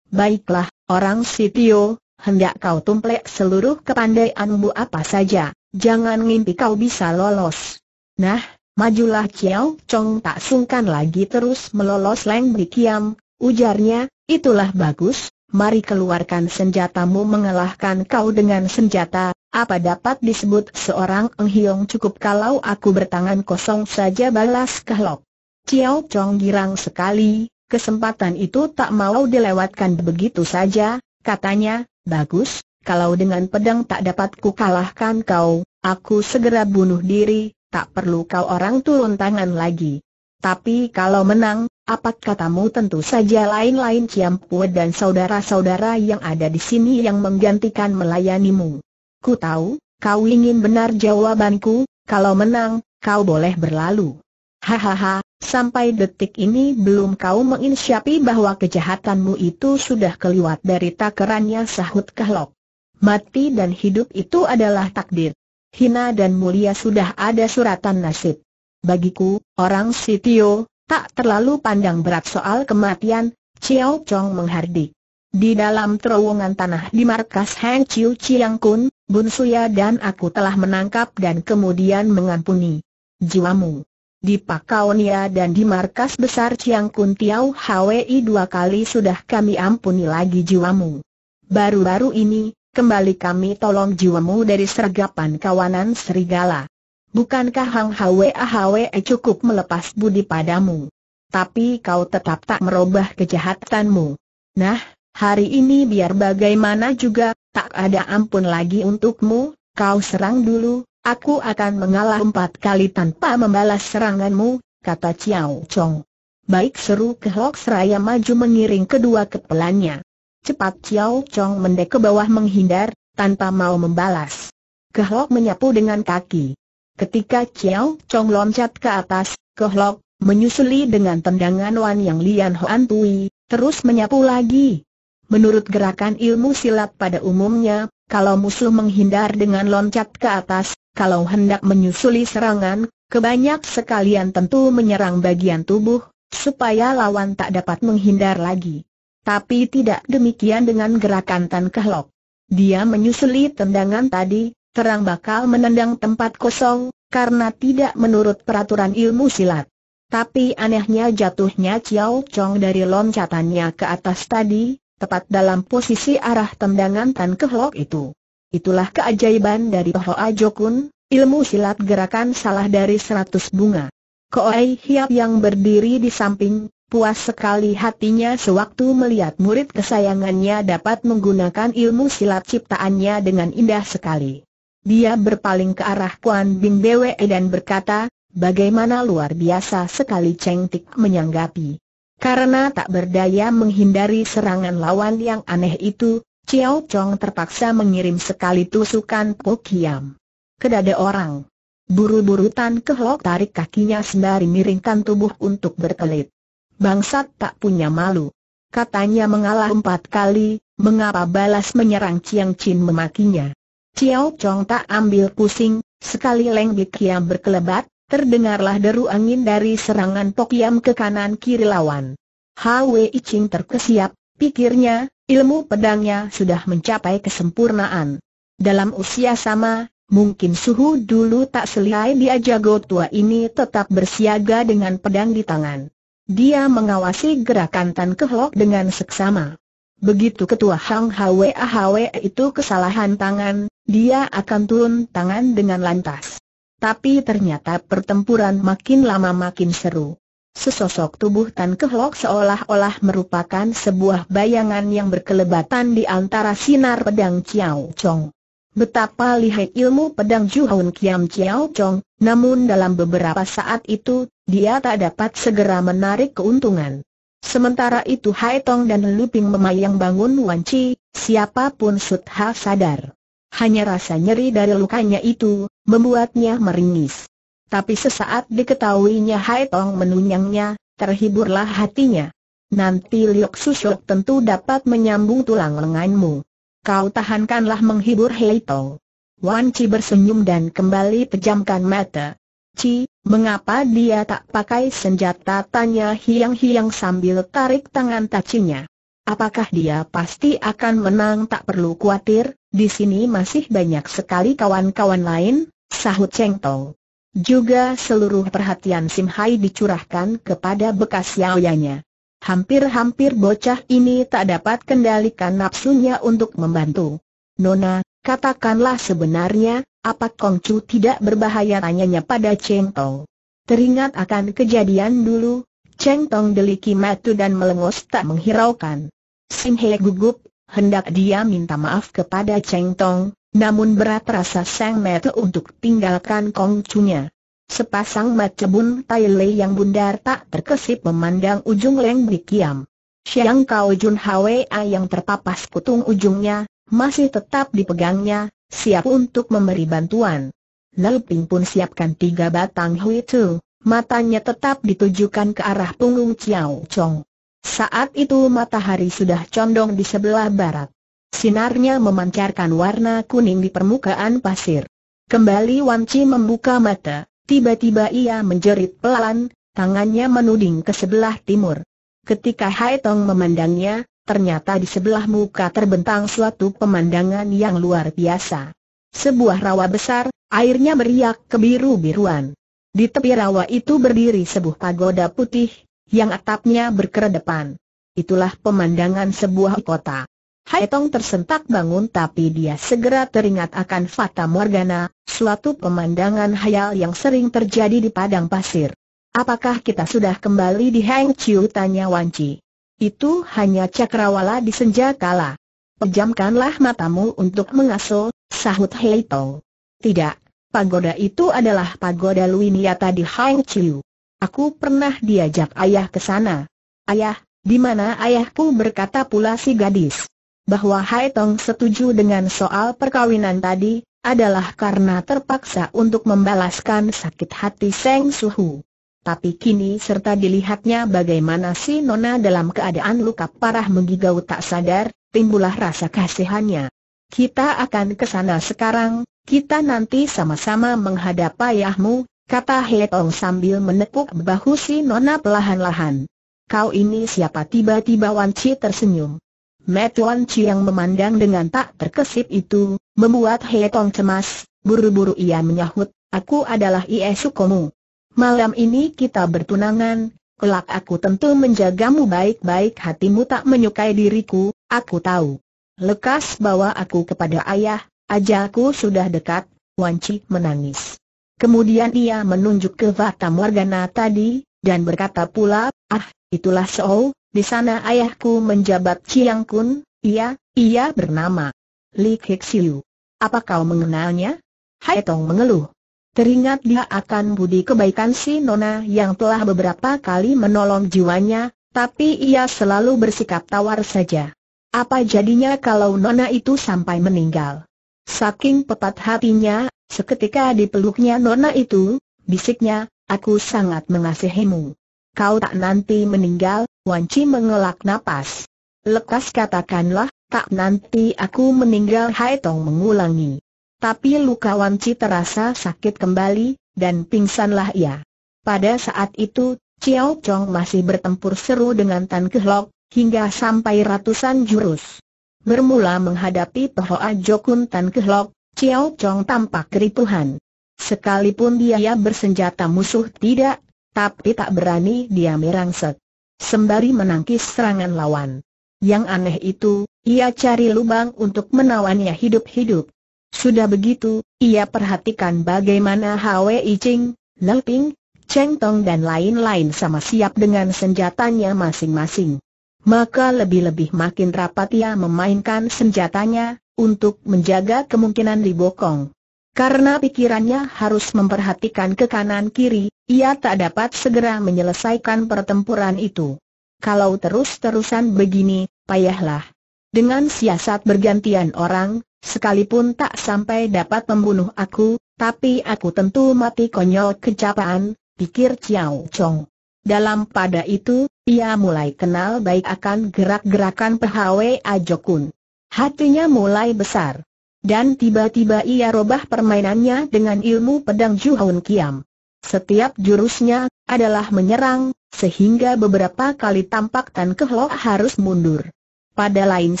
Baiklah, orang Sitio, hendak kau tumplek seluruh kepandaianmu apa saja, jangan ngimpi kau bisa lolos. Nah, majulah Ciao Chong tak sungkan lagi terus melolos Leng Bikiam, ujarnya, itulah bagus, mari keluarkan senjatamu mengalahkan kau dengan senjata, apa dapat disebut seorang Hiong cukup kalau aku bertangan kosong saja balas kehlok. Ciao Chong girang sekali, kesempatan itu tak mau dilewatkan begitu saja, katanya, bagus, kalau dengan pedang tak dapat ku kalahkan kau, aku segera bunuh diri, tak perlu kau orang turun tangan lagi. Tapi kalau menang, apa katamu tentu saja lain-lain Ciampue dan saudara-saudara yang ada di sini yang menggantikan melayanimu. Ku tahu, kau ingin benar jawabanku, kalau menang, kau boleh berlalu. Hahaha, Sampai detik ini belum kau menginsyapi bahwa kejahatanmu itu sudah keluar dari takarannya sahut Kahlok. Mati dan hidup itu adalah takdir. Hina dan mulia sudah ada suratan nasib. Bagiku, orang Sitio, tak terlalu pandang berat soal kematian, Chiao Chong menghardik. Di dalam terowongan tanah di markas Heng Chiu Chiang Kun, Bun Suya dan aku telah menangkap dan kemudian mengampuni jiwamu. Di Pakaonia dan di markas besar Chiang Kun Tiau Hwi dua kali sudah kami ampuni lagi jiwamu. Baru-baru ini, kembali kami tolong jiwamu dari sergapan kawanan serigala. Bukankah Hang Hawe Hwe cukup melepas budi padamu? Tapi kau tetap tak merubah kejahatanmu. Nah, hari ini biar bagaimana juga, tak ada ampun lagi untukmu, kau serang dulu, Aku akan mengalah empat kali tanpa membalas seranganmu, kata Chiao Chong. Baik seru Kehlok Seraya maju mengiring kedua kepelannya. Cepat Chiao Chong mendek ke bawah menghindar, tanpa mau membalas. Kehlok menyapu dengan kaki. Ketika Chiao Chong loncat ke atas, Kehlok menyusuli dengan tendangan Wan Yang Lian Hoan Tui, terus menyapu lagi. Menurut gerakan ilmu silat pada umumnya, kalau musuh menghindar dengan loncat ke atas, kalau hendak menyusuli serangan, kebanyak sekalian tentu menyerang bagian tubuh, supaya lawan tak dapat menghindar lagi. Tapi tidak demikian dengan gerakan Tan Kehlok. Dia menyusuli tendangan tadi, terang bakal menendang tempat kosong, karena tidak menurut peraturan ilmu silat. Tapi anehnya jatuhnya Chiao Chong dari loncatannya ke atas tadi, tepat dalam posisi arah tendangan Tan Kehlok itu. Itulah keajaiban dari Hoa Jokun, ilmu silat gerakan salah dari seratus bunga. Koei Hiap yang berdiri di samping, puas sekali hatinya sewaktu melihat murid kesayangannya dapat menggunakan ilmu silat ciptaannya dengan indah sekali. Dia berpaling ke arah Kuan Bing Bwe dan berkata, bagaimana luar biasa sekali Cheng Tik menyanggapi. Karena tak berdaya menghindari serangan lawan yang aneh itu, Chiao Chong terpaksa mengirim sekali tusukan Po Kiam. Kedada orang. Buru-buru Tan Kehok tarik kakinya sembari miringkan tubuh untuk berkelit. Bangsat tak punya malu. Katanya mengalah empat kali, mengapa balas menyerang Chiang Chin memakinya. Chiao Chong tak ambil pusing, sekali Leng Bikiam berkelebat, terdengarlah deru angin dari serangan Pokiam ke kanan kiri lawan. Hwee Ching terkesiap, Pikirnya, ilmu pedangnya sudah mencapai kesempurnaan. Dalam usia sama, mungkin suhu dulu tak selihai dia jago tua ini tetap bersiaga dengan pedang di tangan. Dia mengawasi gerakan Tan Kehlok dengan seksama. Begitu ketua Hang Hwe Ahwe itu kesalahan tangan, dia akan turun tangan dengan lantas. Tapi ternyata pertempuran makin lama makin seru. Sesosok tubuh Tan Kehlok seolah-olah merupakan sebuah bayangan yang berkelebatan di antara sinar pedang Chiao Chong. Betapa lihai ilmu pedang Juhun Kiam Chiao Chong, namun dalam beberapa saat itu, dia tak dapat segera menarik keuntungan. Sementara itu Hai Tong dan Luping memayang bangun Wan Chi, siapapun Sut Ha sadar. Hanya rasa nyeri dari lukanya itu, membuatnya meringis. Tapi sesaat diketahuinya Hai Tong menunyangnya, terhiburlah hatinya. Nanti Liok Susuk tentu dapat menyambung tulang lenganmu. Kau tahankanlah menghibur Hai Tong. Wan Chi bersenyum dan kembali pejamkan mata. Chi, mengapa dia tak pakai senjata? Tanya hiang-hiang sambil tarik tangan tacinya. Apakah dia pasti akan menang tak perlu khawatir, di sini masih banyak sekali kawan-kawan lain, sahut Cheng Tong. Juga seluruh perhatian Sim Hai dicurahkan kepada bekas yaoyanya. Hampir-hampir bocah ini tak dapat kendalikan nafsunya untuk membantu. Nona, katakanlah sebenarnya, apa Kong Chu tidak berbahaya tanyanya pada Cheng Tong. Teringat akan kejadian dulu, Cheng Tong deliki matu dan melengos tak menghiraukan. Sim Hai gugup, hendak dia minta maaf kepada Cheng Tong, namun berat rasa Sang Mete untuk tinggalkan Kongcunya. Sepasang macebun Tai Lei yang bundar tak terkesip memandang ujung Leng Bikiam. Siang Kau Jun Hwa yang terpapas kutung ujungnya, masih tetap dipegangnya, siap untuk memberi bantuan. Lalu pun siapkan tiga batang hui tu, matanya tetap ditujukan ke arah punggung Chiao Chong. Saat itu matahari sudah condong di sebelah barat. Sinarnya memancarkan warna kuning di permukaan pasir. Kembali Wan Chi membuka mata, tiba-tiba ia menjerit pelan, tangannya menuding ke sebelah timur. Ketika Hai Tong memandangnya, ternyata di sebelah muka terbentang suatu pemandangan yang luar biasa. Sebuah rawa besar, airnya beriak kebiru-biruan. Di tepi rawa itu berdiri sebuah pagoda putih, yang atapnya berkeredepan. Itulah pemandangan sebuah kota. Haitong tersentak bangun tapi dia segera teringat akan Fata Morgana, suatu pemandangan hayal yang sering terjadi di padang pasir. Apakah kita sudah kembali di Hang Chiu tanya Chi. Itu hanya cakrawala di senja kala. Pejamkanlah matamu untuk mengaso, sahut Haitong. Tidak, pagoda itu adalah pagoda Luiniata di Hang Chiu. Aku pernah diajak ayah ke sana. Ayah, di mana ayahku berkata pula si gadis bahwa Hai Tong setuju dengan soal perkawinan tadi, adalah karena terpaksa untuk membalaskan sakit hati Seng Suhu. Tapi kini serta dilihatnya bagaimana si Nona dalam keadaan luka parah menggigau tak sadar, timbullah rasa kasihannya. Kita akan ke sana sekarang, kita nanti sama-sama menghadap ayahmu, kata Tong sambil menepuk bahu si Nona pelahan-lahan. Kau ini siapa tiba-tiba Wan Wanci tersenyum. Metuan Chiang memandang dengan tak terkesip itu, membuat Hei Tong cemas, buru-buru ia menyahut, aku adalah Sukomu. Malam ini kita bertunangan, kelak aku tentu menjagamu baik-baik hatimu tak menyukai diriku, aku tahu. Lekas bawa aku kepada ayah, ajalku sudah dekat, Wan Chi menangis. Kemudian ia menunjuk ke watak Morgana tadi, dan berkata pula, ah, itulah Seoul, di sana ayahku menjabat Chiang Kun, Ia, ia bernama Li Hexiu. Apa kau mengenalnya? Hai Tong mengeluh. Teringat dia akan budi kebaikan si Nona yang telah beberapa kali menolong jiwanya, tapi ia selalu bersikap tawar saja. Apa jadinya kalau Nona itu sampai meninggal? Saking pepat hatinya, seketika dipeluknya Nona itu, bisiknya, aku sangat mengasihimu. Kau tak nanti meninggal, Wan Wanci mengelak napas. Lekas katakanlah, tak nanti aku meninggal Hai Tong mengulangi. Tapi luka Wan Ci terasa sakit kembali, dan pingsanlah ia. Pada saat itu, Chiao Chong masih bertempur seru dengan Tan Kehlok, hingga sampai ratusan jurus. Bermula menghadapi Tohoa Jokun Tan Kehlok, Chiao Chong tampak keripuhan. Sekalipun dia bersenjata musuh tidak, tapi tak berani dia merangsek sembari menangkis serangan lawan. Yang aneh itu, ia cari lubang untuk menawannya hidup-hidup. Sudah begitu, ia perhatikan bagaimana Hwi Ching, Leng Ping, Cheng Tong dan lain-lain sama siap dengan senjatanya masing-masing. Maka lebih-lebih makin rapat ia memainkan senjatanya, untuk menjaga kemungkinan dibokong. Karena pikirannya harus memperhatikan ke kanan kiri, ia tak dapat segera menyelesaikan pertempuran itu. Kalau terus-terusan begini, payahlah. Dengan siasat bergantian orang, sekalipun tak sampai dapat membunuh aku, tapi aku tentu mati konyol kecapaan, pikir Chiao Chong. Dalam pada itu, ia mulai kenal baik akan gerak-gerakan PHW Ajokun. Hatinya mulai besar. Dan tiba-tiba ia robah permainannya dengan ilmu pedang Juhun Kiam. Setiap jurusnya adalah menyerang, sehingga beberapa kali tampak Tan Kehlo harus mundur. Pada lain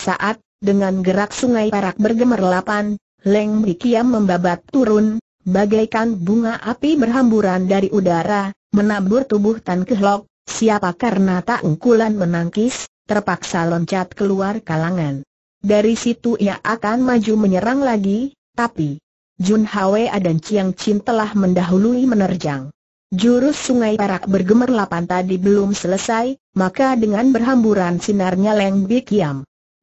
saat, dengan gerak sungai perak bergemerlapan, Leng Kiam membabat turun, bagaikan bunga api berhamburan dari udara, menabur tubuh Tan Kehlok, siapa karena tak ungkulan menangkis, terpaksa loncat keluar kalangan. Dari situ ia akan maju menyerang lagi, tapi Jun Hwa dan Chiang Chin telah mendahului menerjang. Jurus sungai perak bergemerlapan tadi belum selesai, maka dengan berhamburan sinarnya Leng Bik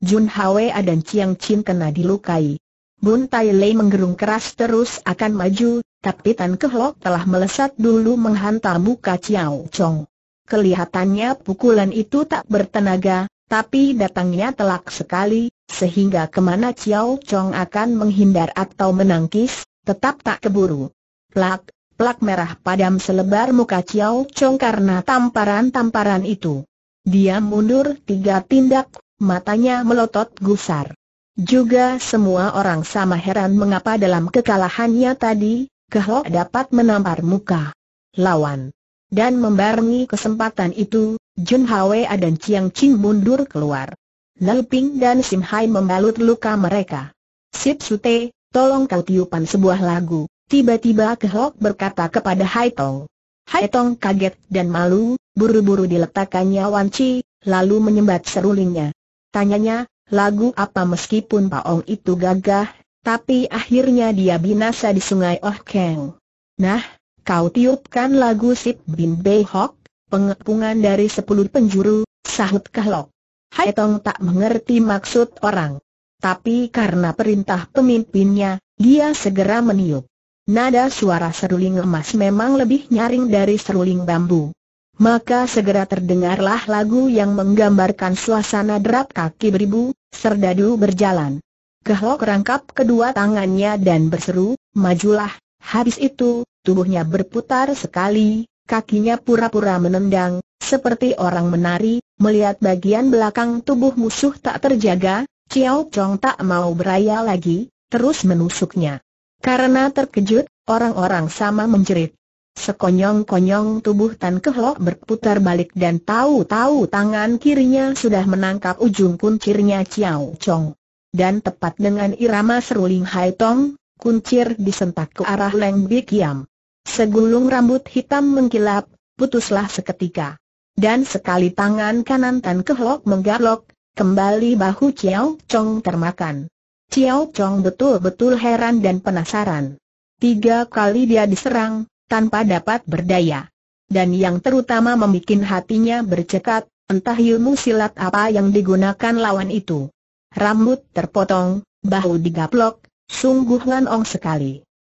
Jun Hwa dan Chiang Chin kena dilukai. Bun Tai Lei menggerung keras terus akan maju, tapi Tan Kehlok telah melesat dulu menghantam muka Chiao Chong. Kelihatannya pukulan itu tak bertenaga, tapi datangnya telak sekali, sehingga kemana Chiao Chong akan menghindar atau menangkis, tetap tak keburu. Plak, plak merah padam selebar muka Chiao Chong karena tamparan-tamparan itu. Dia mundur tiga tindak, matanya melotot gusar. Juga semua orang sama heran mengapa dalam kekalahannya tadi, Keho dapat menampar muka lawan. Dan membarengi kesempatan itu, Jun Hwa dan Chiang Ching mundur keluar. Lalping dan Sim Hai membalut luka mereka. Sip Sute, tolong kau tiupan sebuah lagu. Tiba-tiba Kehok berkata kepada Hai Tong. Hai Tong kaget dan malu, buru-buru diletakkannya wanci, lalu menyembat serulingnya. Tanyanya, lagu apa meskipun Ong itu gagah, tapi akhirnya dia binasa di sungai Oh Keng. Nah, kau tiupkan lagu Sip Bin Behok, pengepungan dari sepuluh penjuru, sahut Kehok. Hai Tong tak mengerti maksud orang. Tapi karena perintah pemimpinnya, dia segera meniup. Nada suara seruling emas memang lebih nyaring dari seruling bambu. Maka segera terdengarlah lagu yang menggambarkan suasana derap kaki beribu, serdadu berjalan. Kehlok rangkap kedua tangannya dan berseru, majulah, habis itu, tubuhnya berputar sekali, kakinya pura-pura menendang, seperti orang menari, melihat bagian belakang tubuh musuh tak terjaga, Ciao Chong tak mau beraya lagi, terus menusuknya. Karena terkejut, orang-orang sama menjerit. Sekonyong-konyong tubuh Tan Kehlok berputar balik dan tahu-tahu tangan kirinya sudah menangkap ujung kuncirnya Ciao Chong. Dan tepat dengan irama seruling Hai Tong, kuncir disentak ke arah Leng Bikiam. Segulung rambut hitam mengkilap, putuslah seketika. Dan sekali tangan kanan Tan Kehlok menggarlok, kembali bahu Chiao Chong termakan. Chiao Chong betul-betul heran dan penasaran. Tiga kali dia diserang, tanpa dapat berdaya. Dan yang terutama membuat hatinya bercekat, entah ilmu silat apa yang digunakan lawan itu. Rambut terpotong, bahu digaplok, sungguh nganong sekali.